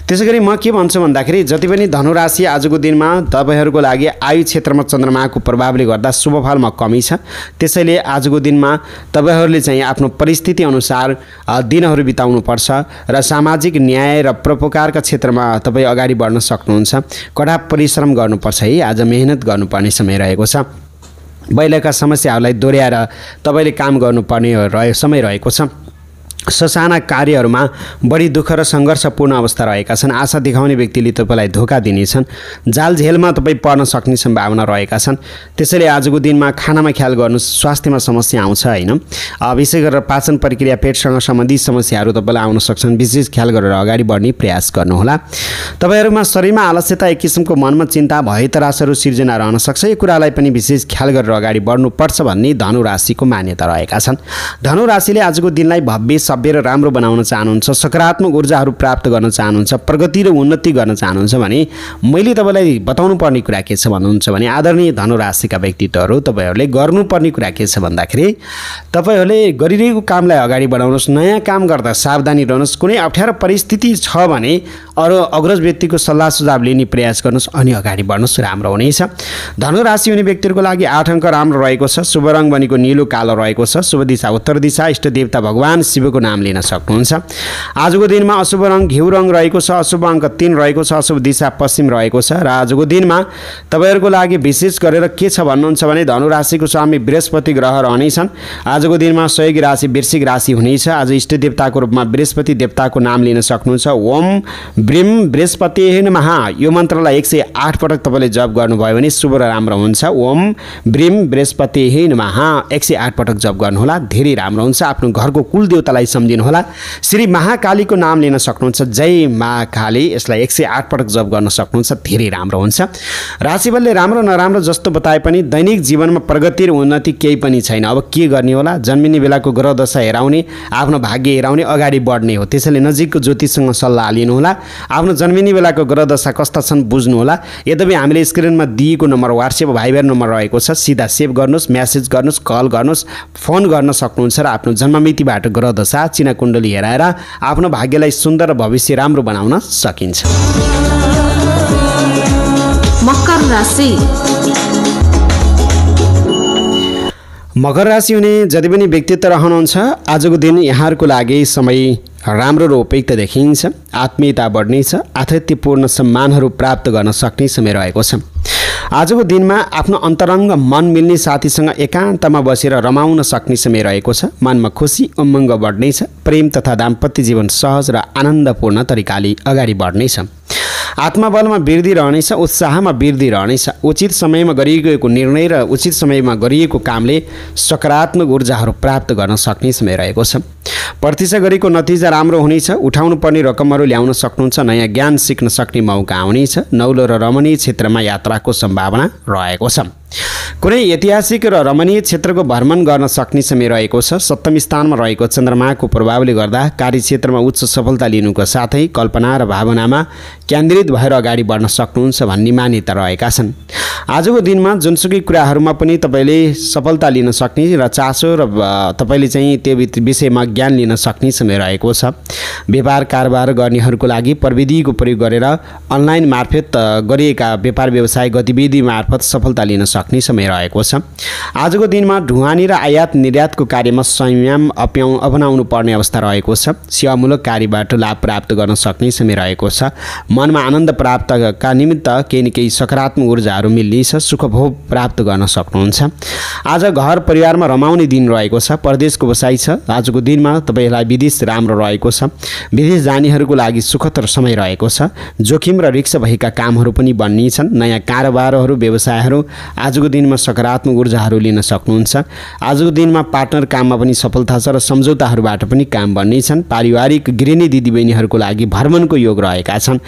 A: त्यसै गरी म के भन्छु भन्दाखेरि जति पनि धनुराशि आजको दिनमा क्रममा तपाईँहरूको लागि आयु क्षेत्रमा चन्द्रमाको प्रभावले गर्दा शुभफलमा कमी छ त्यसैले आजको दिनमा तपाईँहरूले चाहिँ आफ्नो परिस्थिति परिस्थितिअनुसार दिनहरू बिताउनुपर्छ र सामाजिक न्याय र परोपकारका क्षेत्रमा तपाईँ अगाडि बढ्न सक्नुहुन्छ कडा परिश्रम गर्नुपर्छ है आज मेहनत गर्नुपर्ने समय रहेको छ पहिलाका समस्याहरूलाई दोहोऱ्याएर तपाईँले काम गर्नुपर्ने समय रहेको छ ससाना कार्यहरूमा बढी दुःख र सङ्घर्षपूर्ण अवस्था रहेका छन् आशा देखाउने व्यक्तिले तपाईँलाई धोका दिनेछन् झेलमा तपाईँ पर्न सक्ने सम्भावना रहेका छन् त्यसैले आजको दिनमा खानामा ख्याल गर्नु स्वास्थ्यमा समस्या आउँछ होइन विशेष गरेर पाचन प्रक्रिया पेटसँग सम्बन्धित समस्याहरू तपाईँलाई आउन सक्छन् विशेष ख्याल गरेर अगाडि बढ्ने प्रयास गर्नुहोला तपाईँहरूमा शरीरमा आलस्यता एक किसिमको मनमा चिन्ता भए तरासहरू सिर्जना रहन सक्छ यो कुरालाई पनि विशेष ख्याल गरेर अगाडि बढ्नुपर्छ भन्ने धनु राशिको मान्यता रहेका छन् धनु राशिले आजको दिनलाई भव्य सभ्य र राम्रो बनाउन चाहनुहुन्छ सकारात्मक ऊर्जाहरू प्राप्त गर्न चाहनुहुन्छ प्रगति र उन्नति गर्न चाहनुहुन्छ भने मैले तपाईँलाई बताउनु पर्ने कुरा के छ भन्नुहुन्छ भने आदरणीय धनु धनुराशिका व्यक्तित्वहरू तपाईँहरूले गर्नुपर्ने कुरा के छ भन्दाखेरि तपाईँहरूले गरिरहेको कामलाई अगाडि बढाउनुहोस् नयाँ काम गर्दा सावधानी रहनुहोस् कुनै अप्ठ्यारो परिस्थिति छ भने अरू अग्रज व्यक्तिको सल्लाह सुझाव लिने प्रयास गर्नुहोस् अनि अगाडि बढ्नुहोस् राम्रो हुनेछ धनुराशि हुने व्यक्तिहरूको लागि आठ अङ्क राम्रो रहेको छ शुभ रङ भनेको निलो कालो रहेको छ शुभ दिशा उत्तर दिशा इष्ट देवता भगवान् शिवको नाम लिन सक्नुहुन्छ आजको दिनमा अशुभ रङ घिउ रङ रहेको छ अशुभ अङ्क तिन रहेको छ अशुभ दिशा पश्चिम रहेको छ र आजको दिनमा तपाईँहरूको लागि विशेष गरेर के छ भन्नुहुन्छ भने धनुराशिको स्वामी बृहस्पति ग्रह रहनेछन् आजको दिनमा सहयोगी राशि वृश्चिक राशि हुनेछ आज इष्ट देवताको रूपमा बृहस्पति देवताको नाम लिन सक्नुहुन्छ ओम ब्रिम बृहस्पति नमः यो मन्त्रलाई एक सय आठ पटक तपाईँले जप गर्नुभयो भने शुभ र राम्रो हुन्छ ओम ब्रिम बृहस्पति नमः एक सय आठ पटक जप गर्नुहोला धेरै राम्रो हुन्छ आफ्नो घरको कुल देवतालाई सम्झिनुहोला श्री महाकालीको नाम लिन सक्नुहुन्छ जय महाकाली यसलाई एक सय आठ पटक जप गर्न सक्नुहुन्छ धेरै राम्रो हुन्छ राशिफलले राम्रो नराम्रो जस्तो बताए पनि दैनिक जीवनमा प्रगति र उन्नति केही पनि छैन अब के गर्ने होला जन्मिने बेलाको ग्रह दशा हेराउने आफ्नो भाग्य हेराउने अगाडि बढ्ने हो त्यसैले नजिकको ज्योतिषसँग सल्लाह लिनुहोला आफ्नो जन्मिने बेलाको ग्रहदशा कस्ता छन् बुझ्नुहोला यद्यपि हामीले स्क्रिनमा दिएको नम्बर वाट्सएप भाइबर नम्बर रहेको छ सिधा सेभ गर्नुहोस् म्यासेज गर्नुहोस् कल गर्नुहोस् फोन गर्न सक्नुहुन्छ र आफ्नो जन्ममितिबाट ग्रहदशा चिना कुण्डली हेराएर आफ्नो भाग्यलाई सुन्दर भविष्य राम्रो बनाउन सकिन्छ मकर राशि मकर राशि हुने जति पनि व्यक्तित्व रहनुहुन्छ आजको दिन यहाँहरूको लागि समय राम्रो र उपयुक्त देखिन्छ आत्मीयता बढ्नेछ आतिथ्यपूर्ण सम्मानहरू प्राप्त गर्न सक्ने समय रहेको छ आजको दिनमा आफ्नो अन्तरङ्ग मन मिल्ने साथीसँग एकान्तमा बसेर रमाउन सक्ने समय रहेको छ मनमा खुसी उमङ्ग बढ्नेछ प्रेम तथा दाम्पत्य जीवन सहज र आनन्दपूर्ण तरिकाले अगाडि बढ्नेछ आत्मबलमा वृद्धि रहनेछ उत्साहमा वृद्धि रहनेछ उचित समयमा गरिएको निर्णय र उचित समयमा गरिएको कामले सकारात्मक ऊर्जाहरू प्राप्त गर्न सक्ने समय रहेको छ प्रतिशा गरेको नतिजा राम्रो हुनेछ उठाउनु पर्ने रकमहरू ल्याउन सक्नुहुन्छ नयाँ ज्ञान सिक्न सक्ने मौका आउनेछ नौलो र रमणीय क्षेत्रमा यात्राको सम्भावना रहेको छ कुनै ऐतिहासिक र रमणीय क्षेत्रको भ्रमण गर्न सक्ने समय रहेको छ सप्तम स्थानमा रहेको चन्द्रमाको प्रभावले गर्दा कार्यक्षेत्रमा उच्च सफलता लिनुको साथै कल्पना र भावनामा केन्द्रित भएर अगाडि बढ्न सक्नुहुन्छ भन्ने मान्यता रहेका छन् आजको दिनमा जुनसुकै कुराहरूमा पनि तपाईँले सफलता लिन सक्ने र चासो र तपाईँले चाहिँ त्यो विषयमा ज्ञान लिन सक्ने समय रहेको छ व्यापार कारोबार गर्नेहरूको लागि प्रविधिको प्रयोग गरेर अनलाइन मार्फत गरिएका व्यापार व्यवसाय गतिविधि मार्फत सफलता लिन सक्ने समय रहेको छ आजको दिनमा ढुवानी र आयात निर्यातको कार्यमा संयम अप्याउ अपनाउनु पर्ने अवस्था रहेको छ सेवामूलक कार्यबाट लाभ प्राप्त गर्न सक्ने समय रहेको छ मनमा आनन्द प्राप्तका निमित्त केही न केही सकारात्मक ऊर्जाहरू मिल्नेछ सुखभोग प्राप्त गर्न सक्नुहुन्छ आज घर परिवारमा रमाउने दिन रहेको छ परदेशको बसाइ छ आजको दिनमा तपाईँलाई विदेश राम्रो रहेको छ विदेश जानेहरूको लागि सुखतर समय रहेको छ जोखिम र रिक्स भएका कामहरू पनि बन्ने छन् नयाँ कारोबारहरू व्यवसायहरू आजको दिनमा सकारात्मक ऊर्जाहरू लिन सक्नुहुन्छ आजको दिनमा पार्टनर काममा पनि सफलता छ र सम्झौताहरूबाट पनि काम बन्ने छन् पारिवारिक गृहिणी दिदीबहिनीहरूको लागि भ्रमणको योग रहेका छन्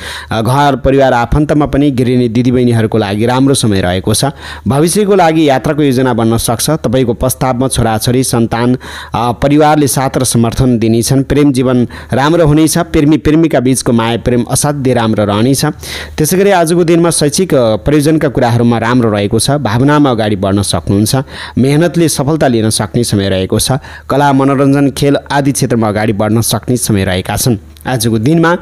A: घर परिवार आफन्तमा पनि गृहिणी दिदीबहिनीहरूको लागि राम्रो समय रहेको छ भविष्यको लागि यात्राको योजना बन्न सक्छ तपाईँको प्रस्तावमा छोराछोरी सन्तान परिवारले साथ र समर्थन दिनेछन् प्रेम जीवन राम्रो हुनेछ प्रेमी प्रेमिका बिचको माया प्रेम असाध्य राम्रो रहनेछ त्यसै गरी आजको दिनमा शैक्षिक प्रयोजनका कुराहरूमा राम्रो रहेको छ भावनामा अगाडि बढ्न सक्नुहुन्छ मेहनतले सफलता लिन सक्ने समय रहेको छ कला मनोरञ्जन खेल आदि क्षेत्रमा अगाडि बढ्न सक्ने समय रहेका छन् आजको दिनमा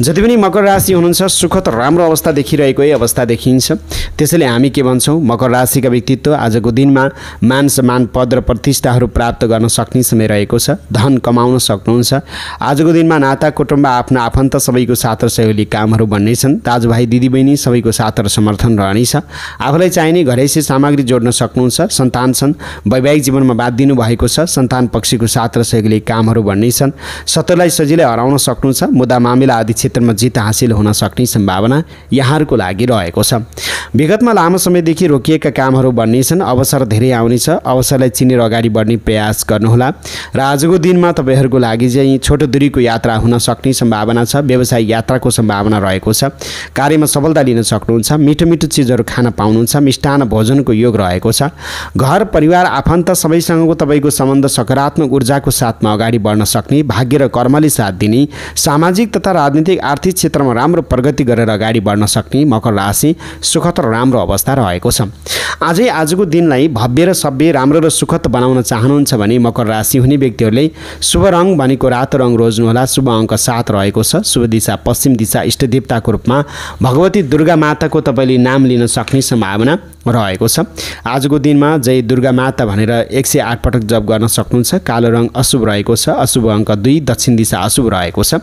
A: जति पनि मकर राशि हुनुहुन्छ सुखद राम्रो अवस्था देखिरहेकै अवस्था देखिन्छ त्यसैले हामी के भन्छौँ मकर राशिका व्यक्तित्व आजको दिनमा मान सम्मान पद र प्रतिष्ठाहरू प्राप्त गर्न सक्ने समय रहेको छ धन कमाउन सक्नुहुन्छ आजको दिनमा नाता कुटुम्ब आफ्ना आफन्त सबैको साथ र सहयोगी कामहरू छन् दाजुभाइ दिदीबहिनी सबैको साथ र समर्थन रहनेछ आफूलाई चाहिने घरैसी सामग्री जोड्न सक्नुहुन्छ सन्तान छन् वैवाहिक जीवनमा बाध दिनुभएको छ सन्तान पक्षीको साथ र सहयोगी कामहरू छन् शत्रुलाई सजिलै हराउन सक्नु सक्नु छ मुद्दा मामिला आदि क्षेत्रमा जित हासिल हुन सक्ने सम्भावना यहाँहरूको लागि रहेको छ विगतमा लामो समयदेखि रोकिएका कामहरू बन्नेछन् अवसर धेरै आउनेछ अवसरलाई चिनेर अगाडि बढ्ने प्रयास गर्नुहोला र आजको दिनमा तपाईँहरूको लागि चाहिँ छोटो दुरीको यात्रा हुन सक्ने सम्भावना छ व्यवसाय यात्राको सम्भावना रहेको छ कार्यमा सफलता लिन सक्नुहुन्छ मिठो मिठो चिजहरू खान पाउनुहुन्छ मिष्टान भोजनको योग रहेको छ घर परिवार आफन्त सबैसँगको तपाईँको सम्बन्ध सकारात्मक ऊर्जाको साथमा अगाडि बढ्न सक्ने भाग्य र कर्मले साथ दिने सामाजिक तथा राजनीतिक आर्थिक क्षेत्रमा राम्रो प्रगति गरेर अगाडि बढ्न सक्ने मकर राशि सुखद र राम्रो अवस्था रहेको छ आजै आजको दिनलाई भव्य र सभ्य राम्रो र सुखद बनाउन चाहनुहुन्छ भने मकर राशि हुने व्यक्तिहरूले शुभ रङ भनेको रातो रङ रोज्नुहोला शुभ अङ्क सात रहेको छ शुभ दिशा पश्चिम दिशा इष्टदेवताको रूपमा भगवती दुर्गा माताको तपाईँले नाम लिन सक्ने सम्भावना रहेको छ आजको दिनमा जय दुर्गा माता भनेर एक सय आठ पटक जप गर्न सक्नुहुन्छ कालो रङ अशुभ रहेको छ अशुभ अङ्क दुई दक्षिण दिशा अशुभ रहेको छ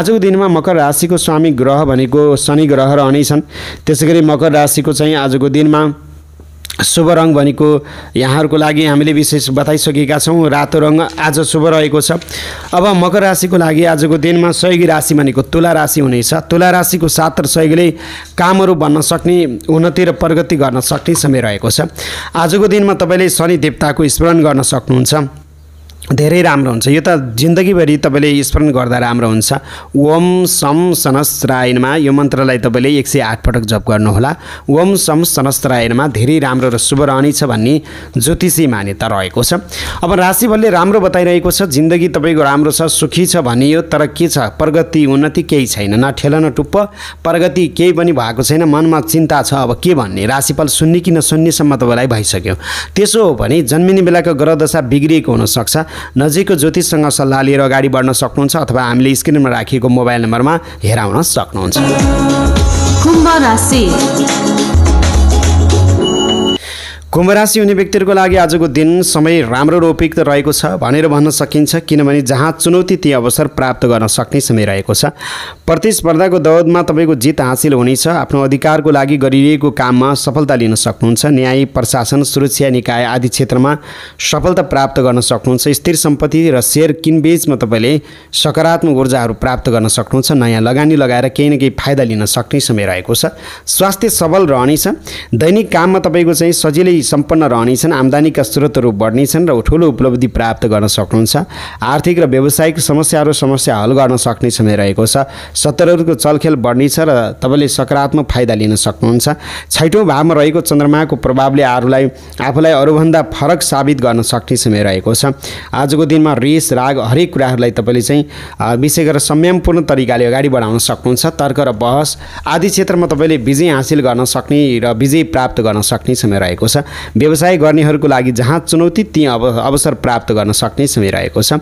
A: आजको दिनमा मकर राशिको स्वामी ग्रह भनेको शनि ग्रह रहनेछन् त्यसै गरी मकर राशिको चाहिँ आजको दिनमा शुभ रङ भनेको यहाँहरूको लागि हामीले विशेष बताइसकेका छौँ रातो रङ आज शुभ रहेको छ अब मकर राशिको लागि आजको दिनमा सहयोगी राशि भनेको तुला राशि हुनेछ तुला राशिको साथ र सहयोगीले कामहरू बन्न सक्ने उन्नति र प्रगति गर्न सक्ने समय रहेको छ आजको दिनमा तपाईँले शनि देवताको स्मरण गर्न सक्नुहुन्छ धेरै राम्रो हुन्छ यो त जिन्दगीभरि तपाईँले स्मरण गर्दा राम्रो हुन्छ ओम सम सनस्त्रायणमा यो मन्त्रलाई तपाईँले एक सय आठ पटक जप गर्नुहोला ओम सम सनस्त्रायणमा धेरै राम्रो र शुभ रहनेछ भन्ने ज्योतिषी मान्यता रहेको छ अब राशिफलले राम्रो बताइरहेको छ जिन्दगी तपाईँको राम्रो छ सुखी छ भनियो तर के छ प्रगति उन्नति केही छैन न ठेला न टुप्प प्रगति केही पनि भएको छैन मनमा चिन्ता छ अब के भन्ने राशिफल सुन्ने कि नसुन्नेसम्म तपाईँलाई भइसक्यो त्यसो हो भने जन्मिने बेलाको ग्रहदशा बिग्रिएको हुनसक्छ नजिकको ज्योतिषसँग सल्लाह लिएर अगाडि बढ्न सक्नुहुन्छ अथवा हामीले स्क्रिनमा राखिएको मोबाइल नम्बरमा हेराउन सक्नुहुन्छ कुम्भ राशि हुने व्यक्तिहरूको लागि आजको दिन समय राम्रो र उपयुक्त रहेको छ भनेर भन्न सकिन्छ किनभने जहाँ चुनौती ती अवसर प्राप्त गर्न सक्ने समय रहेको छ प्रतिस्पर्धाको दौडमा तपाईँको जित हासिल हुनेछ आफ्नो अधिकारको लागि गरिरहेको काममा सफलता लिन सक्नुहुन्छ न्याय प्रशासन सुरक्षा निकाय आदि क्षेत्रमा सफलता प्राप्त गर्न सक्नुहुन्छ स्थिर सम्पत्ति र सेयर किनबेचमा तपाईँले सकारात्मक ऊर्जाहरू प्राप्त गर्न सक्नुहुन्छ नयाँ लगानी लगाएर केही न केही फाइदा लिन सक्ने समय रहेको छ स्वास्थ्य सबल रहनेछ दैनिक काममा तपाईँको चाहिँ सजिलै सम्पन्न रहनेछन् आम्दानीका स्रोतहरू बढ्नेछन् र ठुलो उपलब्धि प्राप्त गर्न सक्नुहुन्छ आर्थिक र व्यावसायिक समस्याहरू समस्या हल गर्न सक्ने समय रहेको छ सत्तरहरूको चलखेल बढ्नेछ र तपाईँले सकारात्मक फाइदा लिन सक्नुहुन्छ छैटौँ भावमा रहेको चन्द्रमाको प्रभावले आरूलाई आफूलाई अरूभन्दा फरक साबित गर्न सक्ने समय रहेको छ आजको दिनमा रेस राग हरेक कुराहरूलाई तपाईँले चाहिँ विशेष गरेर संयमपूर्ण तरिकाले अगाडि बढाउन सक्नुहुन्छ तर्क र बहस आदि क्षेत्रमा तपाईँले विजय हासिल गर्न सक्ने र विजय प्राप्त गर्न सक्ने समय रहेको छ व्यवसाय गर्नेहरूको लागि जहाँ चुनौती ती अव अवसर प्राप्त गर्न सक्ने समय रहेको छ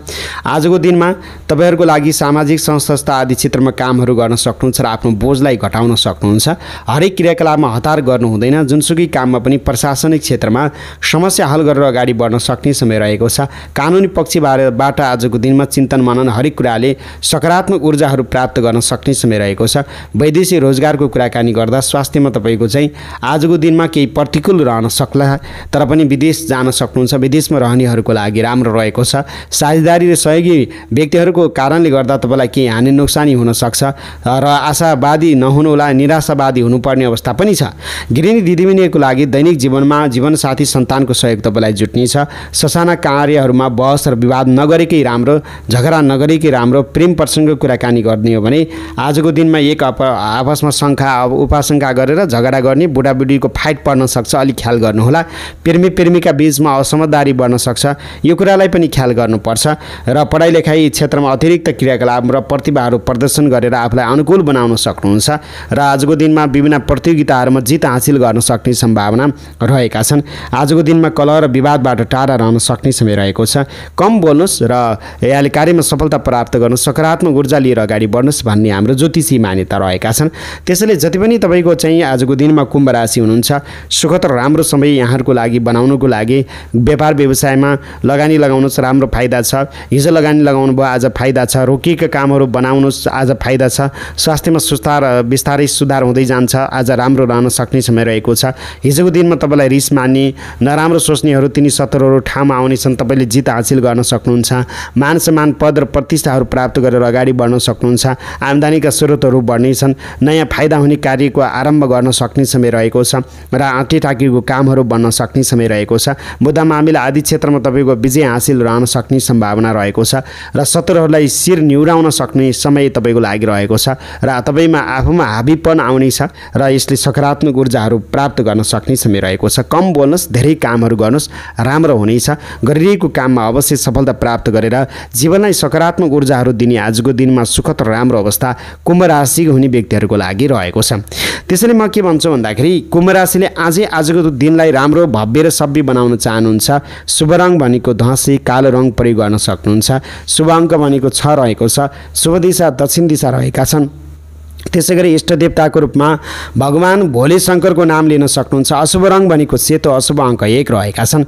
A: आजको दिनमा तपाईँहरूको लागि सामाजिक संस्था आदि क्षेत्रमा कामहरू गर्न सक्नुहुन्छ र आफ्नो बोझलाई घटाउन सक्नुहुन्छ हरेक क्रियाकलापमा हतार गर्नु हुँदैन जुनसुकै काममा पनि प्रशासनिक क्षेत्रमा समस्या हल गरेर अगाडि बढ्न सक्ने समय रहेको छ कानुनी पक्षबाट आजको दिनमा चिन्तन मनन हरेक कुराले सकारात्मक ऊर्जाहरू प्राप्त गर्न सक्ने समय रहेको छ वैदेशिक रोजगारको कुराकानी गर्दा स्वास्थ्यमा तपाईँको चाहिँ आजको दिनमा केही प्रतिकूल रहन सक्ला होला तर पनि विदेश जान सक्नुहुन्छ विदेशमा रहनेहरूको लागि राम्रो रहेको छ साझेदारी र सहयोगी व्यक्तिहरूको कारणले गर्दा तपाईँलाई केही हानि नोक्सानी हुनसक्छ र आशावादी नहुनुहोला निराशावादी हुनुपर्ने अवस्था पनि छ गृहिणी दिदीबहिनीहरूको लागि दैनिक जीवनमा जीवनसाथी सन्तानको सहयोग तपाईँलाई जुट्नेछ ससाना कार्यहरूमा बहस र विवाद नगरेकै राम्रो झगडा नगरेकै राम्रो प्रेम प्रसङ्ग कुराकानी गर्ने हो भने आजको दिनमा एक आपसमा शङ्खा उपासङ्खा गरेर झगडा गर्ने बुढाबुढीको फाइट पर्न सक्छ अलिक ख्याल गर्नु गर्नुहोला प्रेमी प्रेमीका बिचमा असमझदारी बढ्न सक्छ यो कुरालाई पनि ख्याल गर्नुपर्छ र पढाइ लेखाइ क्षेत्रमा अतिरिक्त क्रियाकलाप र प्रतिभाहरू प्रदर्शन गरेर आफूलाई अनुकूल बनाउन सक्नुहुन्छ र आजको दिनमा विभिन्न प्रतियोगिताहरूमा जित हासिल गर्न सक्ने सम्भावना रहेका छन् आजको दिनमा कलह र विवादबाट टाढा रहन सक्ने समय रहेको छ कम बोल्नुहोस् र यहाँले कार्यमा सफलता प्राप्त गर्नु सकारात्मक ऊर्जा लिएर अगाडि बढ्नुहोस् भन्ने हाम्रो ज्योतिषी मान्यता रहेका छन् त्यसैले जति पनि तपाईँको चाहिँ आजको दिनमा कुम्भ राशि हुनुहुन्छ र राम्रो समय यहाँहरूको लागि बनाउनुको लागि व्यापार व्यवसायमा लगानी लगाउनुहोस् राम्रो फाइदा छ हिजो लगानी लगाउनु भयो आज फाइदा छ रोकिएका कामहरू बनाउनुहोस् आज फाइदा छ स्वास्थ्यमा सुधार बिस्तारै सुधार हुँदै जान्छ आज राम्रो रहन सक्ने समय रहेको छ हिजोको दिनमा तपाईँलाई रिस मान्ने नराम्रो सोच्नेहरू तिनी सत्रहरू ठाउँमा आउनेछन् तपाईँले जित हासिल गर्न सक्नुहुन्छ मान सम्मान पद र प्रतिष्ठाहरू प्राप्त गरेर अगाडि बढ्न सक्नुहुन्छ आम्दानीका स्रोतहरू बढ्नेछन् नयाँ फाइदा हुने कार्यको आरम्भ गर्न सक्ने समय रहेको छ र आँटी टाँकीको कामहरू बन्न सक्ने समय रहेको छ बुद्ध मामिला आदि क्षेत्रमा तपाईँको विजय हासिल रहन सक्ने सम्भावना रहेको छ र शत्रुहरूलाई शिर निहुराउन सक्ने समय तपाईँको लागि रहेको छ र तपाईँमा आफूमा हाबीपन आउने छ र यसले सकारात्मक ऊर्जाहरू प्राप्त गर्न सक्ने समय रहेको छ कम बोल्नुहोस् धेरै कामहरू गर्नुहोस् राम्रो हुनेछ गरिरहेको काममा अवश्य सफलता प्राप्त गरेर जीवनलाई सकारात्मक ऊर्जाहरू दिने आजको दिनमा सुखद र राम्रो अवस्था कुम्भ राशि हुने व्यक्तिहरूको लागि रहेको छ त्यसैले म के भन्छु भन्दाखेरि कुम्भ राशिले आजै आजको दिनलाई राम्रो भव्य र सभ्य बनाउन चाहनुहुन्छ शुभ रङ भनेको धँसी कालो रङ प्रयोग गर्न सक्नुहुन्छ शुभ अङ्क भनेको छ रहेको छ शुभ दिशा दक्षिण दिशा रहेका छन् त्यसै गरी इष्टदेवताको रूपमा भगवान् भोले शङ्करको नाम लिन सक्नुहुन्छ अशुभ रङ भनेको सेतो अशुभ अङ्क एक रहेका छन्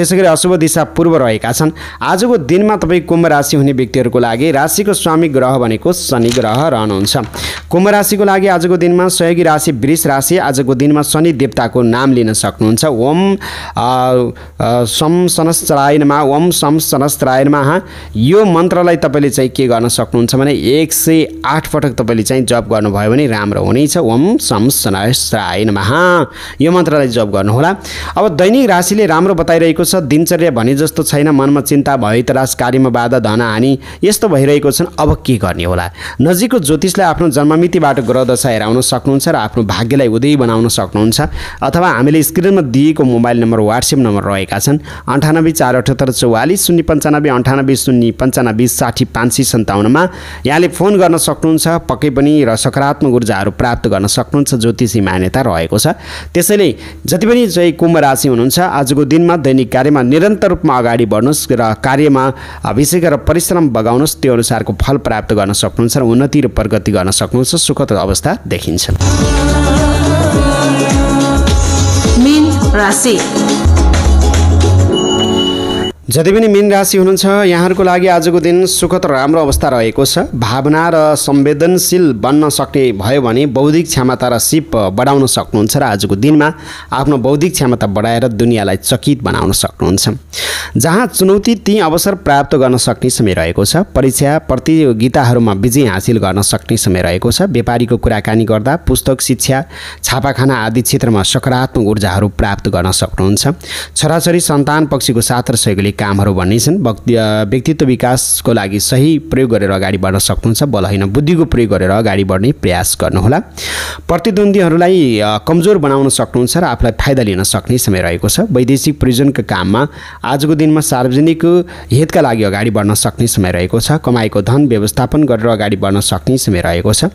A: त्यसै गरी अशुभ दिशा पूर्व रहेका छन् आजको दिनमा तपाईँ कुम्भ राशि हुने व्यक्तिहरूको लागि राशिको स्वामी ग्रह भनेको शनि ग्रह रहनुहुन्छ कुम्भ राशिको लागि आजको दिनमा सहयोगी राशि वृष राशि आजको दिनमा शनि देवताको नाम लिन सक्नुहुन्छ ओम सम सनस्त्रायणमा ओम सम सनस्त्रायणमा यो मन्त्रलाई तपाईँले चाहिँ के गर्न सक्नुहुन्छ भने एक सय आठ पटक तपाईँले चाहिँ जप जप गर्नुभयो भने राम्रो हुनेछ ओम सम नमः यो मन्त्रलाई जप गर्नुहोला अब दैनिक राशिले राम्रो बताइरहेको छ दिनचर्या भने जस्तो छैन मनमा चिन्ता भय त्रास कार्यमा बाधा धनहानि यस्तो भइरहेको छन् अब के गर्ने होला नजिकको ज्योतिषलाई आफ्नो जन्ममितिबाट ग्रहदशा हेराउन सक्नुहुन्छ र आफ्नो भाग्यलाई उदय बनाउन सक्नुहुन्छ अथवा हामीले स्क्रिनमा दिएको मोबाइल नम्बर वाट्सएप नम्बर रहेका छन् अन्ठानब्बे चार अठहत्तर चौवालिस शून्य पन्चानब्बे अन्ठानब्बे शून्य पन्चानब्बे साठी पाँच सय सन्ताउन्नमा यहाँले फोन गर्न सक्नुहुन्छ पक्कै पनि र सकारात्मक ऊर्जाहरू प्राप्त गर्न सक्नुहुन्छ ज्योतिषी मान्यता रहेको छ त्यसैले जति पनि चाहिँ कुम्भ राशि हुनुहुन्छ आजको दिनमा दैनिक कार्यमा निरन्तर रूपमा अगाडि बढ्नुहोस् र कार्यमा विशेष गरेर परिश्रम बगाउनुहोस् त्यो अनुसारको फल प्राप्त गर्न सक्नुहुन्छ र उन्नति र प्रगति गर्न सक्नुहुन्छ सुखद अवस्था देखिन्छ जति पनि मिन राशि हुनुहुन्छ यहाँहरूको लागि आजको दिन सुखद र राम्रो अवस्था रहेको छ भावना र संवेदनशील बन्न सक्ने भयो भने बौद्धिक क्षमता र सिप बढाउन सक्नुहुन्छ र आजको दिनमा आफ्नो बौद्धिक क्षमता बढाएर दुनियाँलाई चकित बनाउन सक्नुहुन्छ जहाँ चुनौती ती अवसर प्राप्त गर्न सक्ने समय रहेको छ परीक्षा प्रतियोगिताहरूमा विजय हासिल गर्न सक्ने समय रहेको छ व्यापारीको कुराकानी गर्दा पुस्तक शिक्षा छापाखाना आदि क्षेत्रमा सकारात्मक ऊर्जाहरू प्राप्त गर्न सक्नुहुन्छ छोराछोरी सन्तान पक्षीको साथ र सहयोगले कामहरू भन्ने छन् व्यक्तित्व विकासको लागि सही प्रयोग गरेर अगाडि बढ्न सक्नुहुन्छ बल होइन बुद्धिको प्रयोग गरेर अगाडि बढ्ने प्रयास गर्नुहोला प्रतिद्वन्दीहरूलाई कमजोर बनाउन सक्नुहुन्छ र आफूलाई फाइदा लिन सक्ने समय रहेको छ वैदेशिक प्रयोजनको काममा आजको दिनमा सार्वजनिक हितका लागि अगाडि बढ्न सक्ने समय रहेको छ कमाएको धन व्यवस्थापन गरेर अगाडि बढ्न सक्ने समय रहेको छ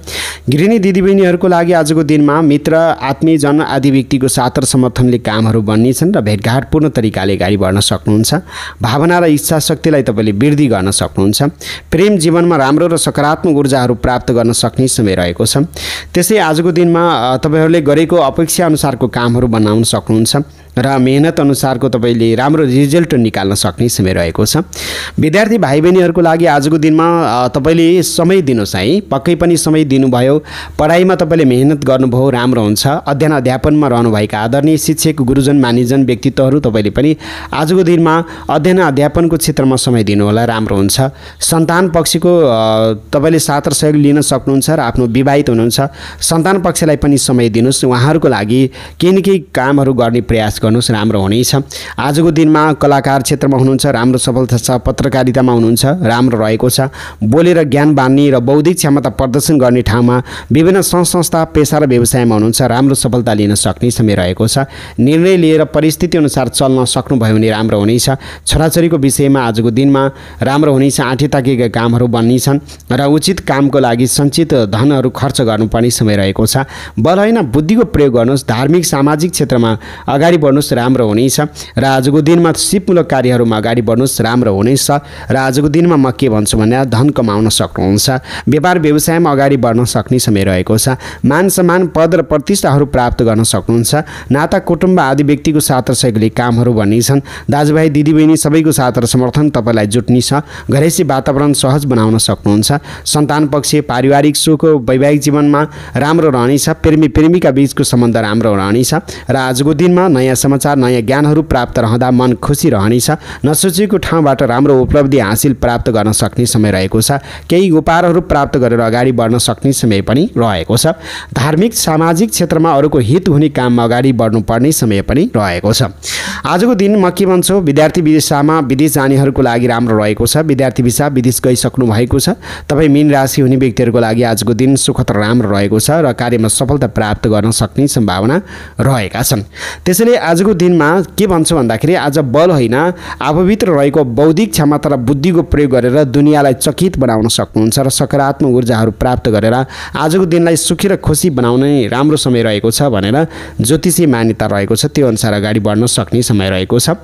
A: गृहिणी दिदीबहिनीहरूको लागि आजको दिनमा मित्र आत्मीयजन आदि व्यक्तिको साथ र समर्थनले कामहरू बन्नेछन् र भेटघाटपूर्ण तरिकाले अगाडि बढ्न सक्नुहुन्छ भावना र इच्छा शक्तिलाई तपाईँले वृद्धि गर्न सक्नुहुन्छ प्रेम जीवनमा राम्रो र सकारात्मक ऊर्जाहरू प्राप्त गर्न सक्ने समय रहेको छ त्यसै आजको दिनमा तपाईँहरूले गरेको अपेक्षाअनुसारको कामहरू बनाउन सक्नुहुन्छ र मेहनत अनुसारको तपाईँले राम्रो रिजल्ट निकाल्न सक्ने समय रहेको छ विद्यार्थी भाइ बहिनीहरूको लागि आजको दिनमा तपाईँले समय दिनुहोस् है पक्कै पनि समय दिनुभयो पढाइमा तपाईँले मेहनत गर्नुभयो राम्रो हुन्छ अध्ययन अध्यापनमा रहनुभएका आदरणीय शिक्षक गुरुजन मानिजन व्यक्तित्वहरू तपाईँले पनि आजको दिनमा अध्ययन अध्यापनको क्षेत्रमा समय दिनुहोला राम्रो हुन्छ सन्तान पक्षको तपाईँले साथ र सहयोग लिन सक्नुहुन्छ र आफ्नो विवाहित हुनुहुन्छ सन्तान पक्षलाई पनि समय दिनुहोस् उहाँहरूको लागि केही न केही कामहरू गर्ने प्रयास गर्नुहोस् राम्रो हुनेछ आजको दिनमा कलाकार क्षेत्रमा हुनुहुन्छ राम्रो सफलता छ पत्रकारितामा हुनुहुन्छ राम्रो रहेको छ बोलेर ज्ञान बाँड्ने र बौद्धिक क्षमता प्रदर्शन गर्ने ठाउँमा विभिन्न संस्था पेसा र व्यवसायमा हुनुहुन्छ राम्रो सफलता लिन सक्ने समय रहेको छ निर्णय लिएर परिस्थिति अनुसार चल्न सक्नुभयो भने राम्रो हुनेछ छोराछोरीको विषयमा आजको दिनमा राम्रो हुनेछ आँटे ताकेका कामहरू बन्नेछन् र उचित कामको लागि सञ्चित धनहरू खर्च गर्नुपर्ने समय रहेको छ बल होइन बुद्धिको प्रयोग गर्नुहोस् धार्मिक सामाजिक क्षेत्रमा अगाडि गर्नुहोस् राम्रो हुनेछ र आजको दिनमा सिपमूलक कार्यहरूमा अगाडि बढ्नुहोस् राम्रो हुनेछ र आजको दिनमा म के भन्छु भने धन कमाउन सक्नुहुन्छ व्यापार व्यवसायमा अगाडि बढ्न सक्ने समय रहेको छ मान सम्मान पद र प्रतिष्ठाहरू प्राप्त गर्न सक्नुहुन्छ नाता कुटुम्ब आदि व्यक्तिको साथ र सहयोगले कामहरू भन्ने छन् दाजुभाइ दिदीबहिनी सबैको साथ र समर्थन तपाईँलाई छ घरेसी वातावरण सहज बनाउन सक्नुहुन्छ सन्तान पक्ष पारिवारिक सुख वैवाहिक जीवनमा राम्रो रहनेछ प्रेमी प्रेमिका बिचको सम्बन्ध राम्रो रहनेछ र आजको दिनमा नयाँ समाचार नयाँ ज्ञानहरू प्राप्त रहँदा मन खुसी रहनेछ नसोचेको ठाउँबाट राम्रो उपलब्धि हासिल प्राप्त गर्न सक्ने समय रहेको छ केही उपहारहरू प्राप्त गरेर अगाडि बढ्न सक्ने समय पनि रहेको छ धार्मिक सामाजिक क्षेत्रमा अरूको हित हुने काममा अगाडि बढ्नुपर्ने समय पनि रहेको छ आजको दिन म के भन्छु विद्यार्थी विदेशमा विदेश जानेहरूको लागि राम्रो रहेको छ विद्यार्थी भिसा विदेश गइसक्नु भएको छ तपाईँ मीन राशि हुने व्यक्तिहरूको लागि आजको दिन सुखद राम्रो रहेको छ र कार्यमा सफलता प्राप्त गर्न सक्ने सम्भावना रहेका छन् त्यसैले आजको दिनमा के भन्छु भन्दाखेरि आज बल होइन आफूभित्र रहेको बौद्धिक क्षमता र बुद्धिको प्रयोग गरेर दुनियाँलाई चकित बनाउन सक्नुहुन्छ र सकारात्मक ऊर्जाहरू प्राप्त गरेर आजको दिनलाई सुखी र खुसी बनाउने राम्रो समय रहेको छ भनेर ज्योतिषी मान्यता रहेको छ त्यो अनुसार अगाडि बढ्न सक्ने समय रहेको छ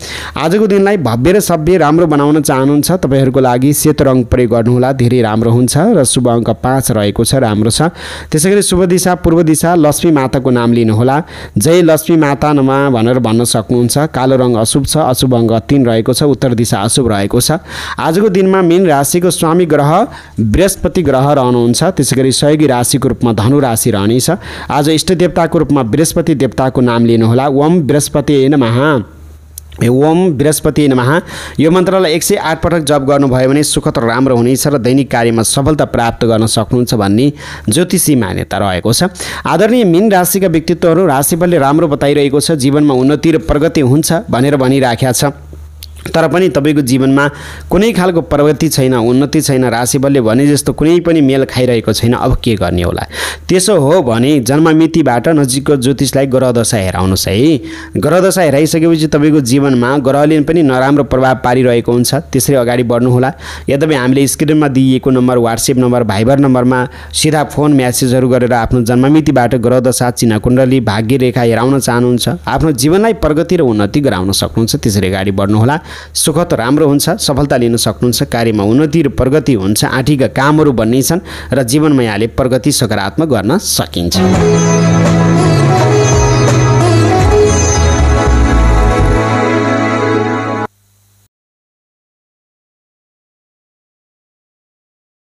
A: आजको दिनलाई भव्य र सभ्य राम्रो बनाउन चाहनुहुन्छ तपाईँहरूको लागि सेतो रङ प्रयोग गर्नुहोला धेरै राम्रो हुन्छ र शुभ अङ्क पाँच रहेको छ राम्रो छ त्यसै गरी शुभ दिशा पूर्व दिशा लक्ष्मी माताको नाम लिनुहोला जय लक्ष्मी माता नमा भनेर गरेर भन्न सक्नुहुन्छ कालो रङ अशुभ छ अशुभ अङ्ग तिन रहेको छ उत्तर दिशा अशुभ रहेको छ आजको दिनमा मेन राशिको स्वामी ग्रह बृहस्पति ग्रह रहनुहुन्छ त्यसै गरी सहयोगी राशिको रूपमा धनु राशि रहनेछ आज देवताको रूपमा बृहस्पति देवताको नाम लिनुहोला ओम बृहस्पति नमः ओम बृहस्पति नमः यो मन्त्रलाई एक सय आठ पटक जप गर्नुभयो भने सुखद राम्रो हुनेछ र दैनिक कार्यमा सफलता प्राप्त गर्न सक्नुहुन्छ भन्ने ज्योतिषी मान्यता रहेको छ आदरणीय मीन राशिका व्यक्तित्वहरू राशिफलले राम्रो बताइरहेको छ जीवनमा उन्नति र प्रगति हुन्छ भनेर भनिराखेका छ तर पनि तपाईँको जीवनमा कुनै खालको प्रगति छैन उन्नति छैन राशिबलले भने जस्तो कुनै पनि मेल खाइरहेको छैन अब के गर्ने होला त्यसो हो भने जन्ममितिबाट नजिकको ज्योतिषलाई ग्रहदशा हेराउनुहोस् है ग्रहदशा हेराइसकेपछि तपाईँको जीवनमा ग्रहले पनि नराम्रो प्रभाव पारिरहेको हुन्छ त्यसरी अगाडि बढ्नुहोला यद्यपि हामीले स्क्रिनमा दिइएको नम्बर वाट्सएप नम्बर भाइबर नम्बरमा सिधा फोन म्यासेजहरू गरेर आफ्नो जन्ममितिबाट ग्रहदशा भाग्य रेखा हेराउन चाहनुहुन्छ आफ्नो जीवनलाई प्रगति र उन्नति गराउन सक्नुहुन्छ त्यसरी अगाडि बढ्नुहोला सुखद राम्रो हुन्छ सफलता लिन सक्नुहुन्छ कार्यमा उन्नति र प्रगति हुन्छ आँटीका कामहरू बन्नेछन् र जीवनमा यहाँले प्रगति सकारात्मक गर्न सकिन्छ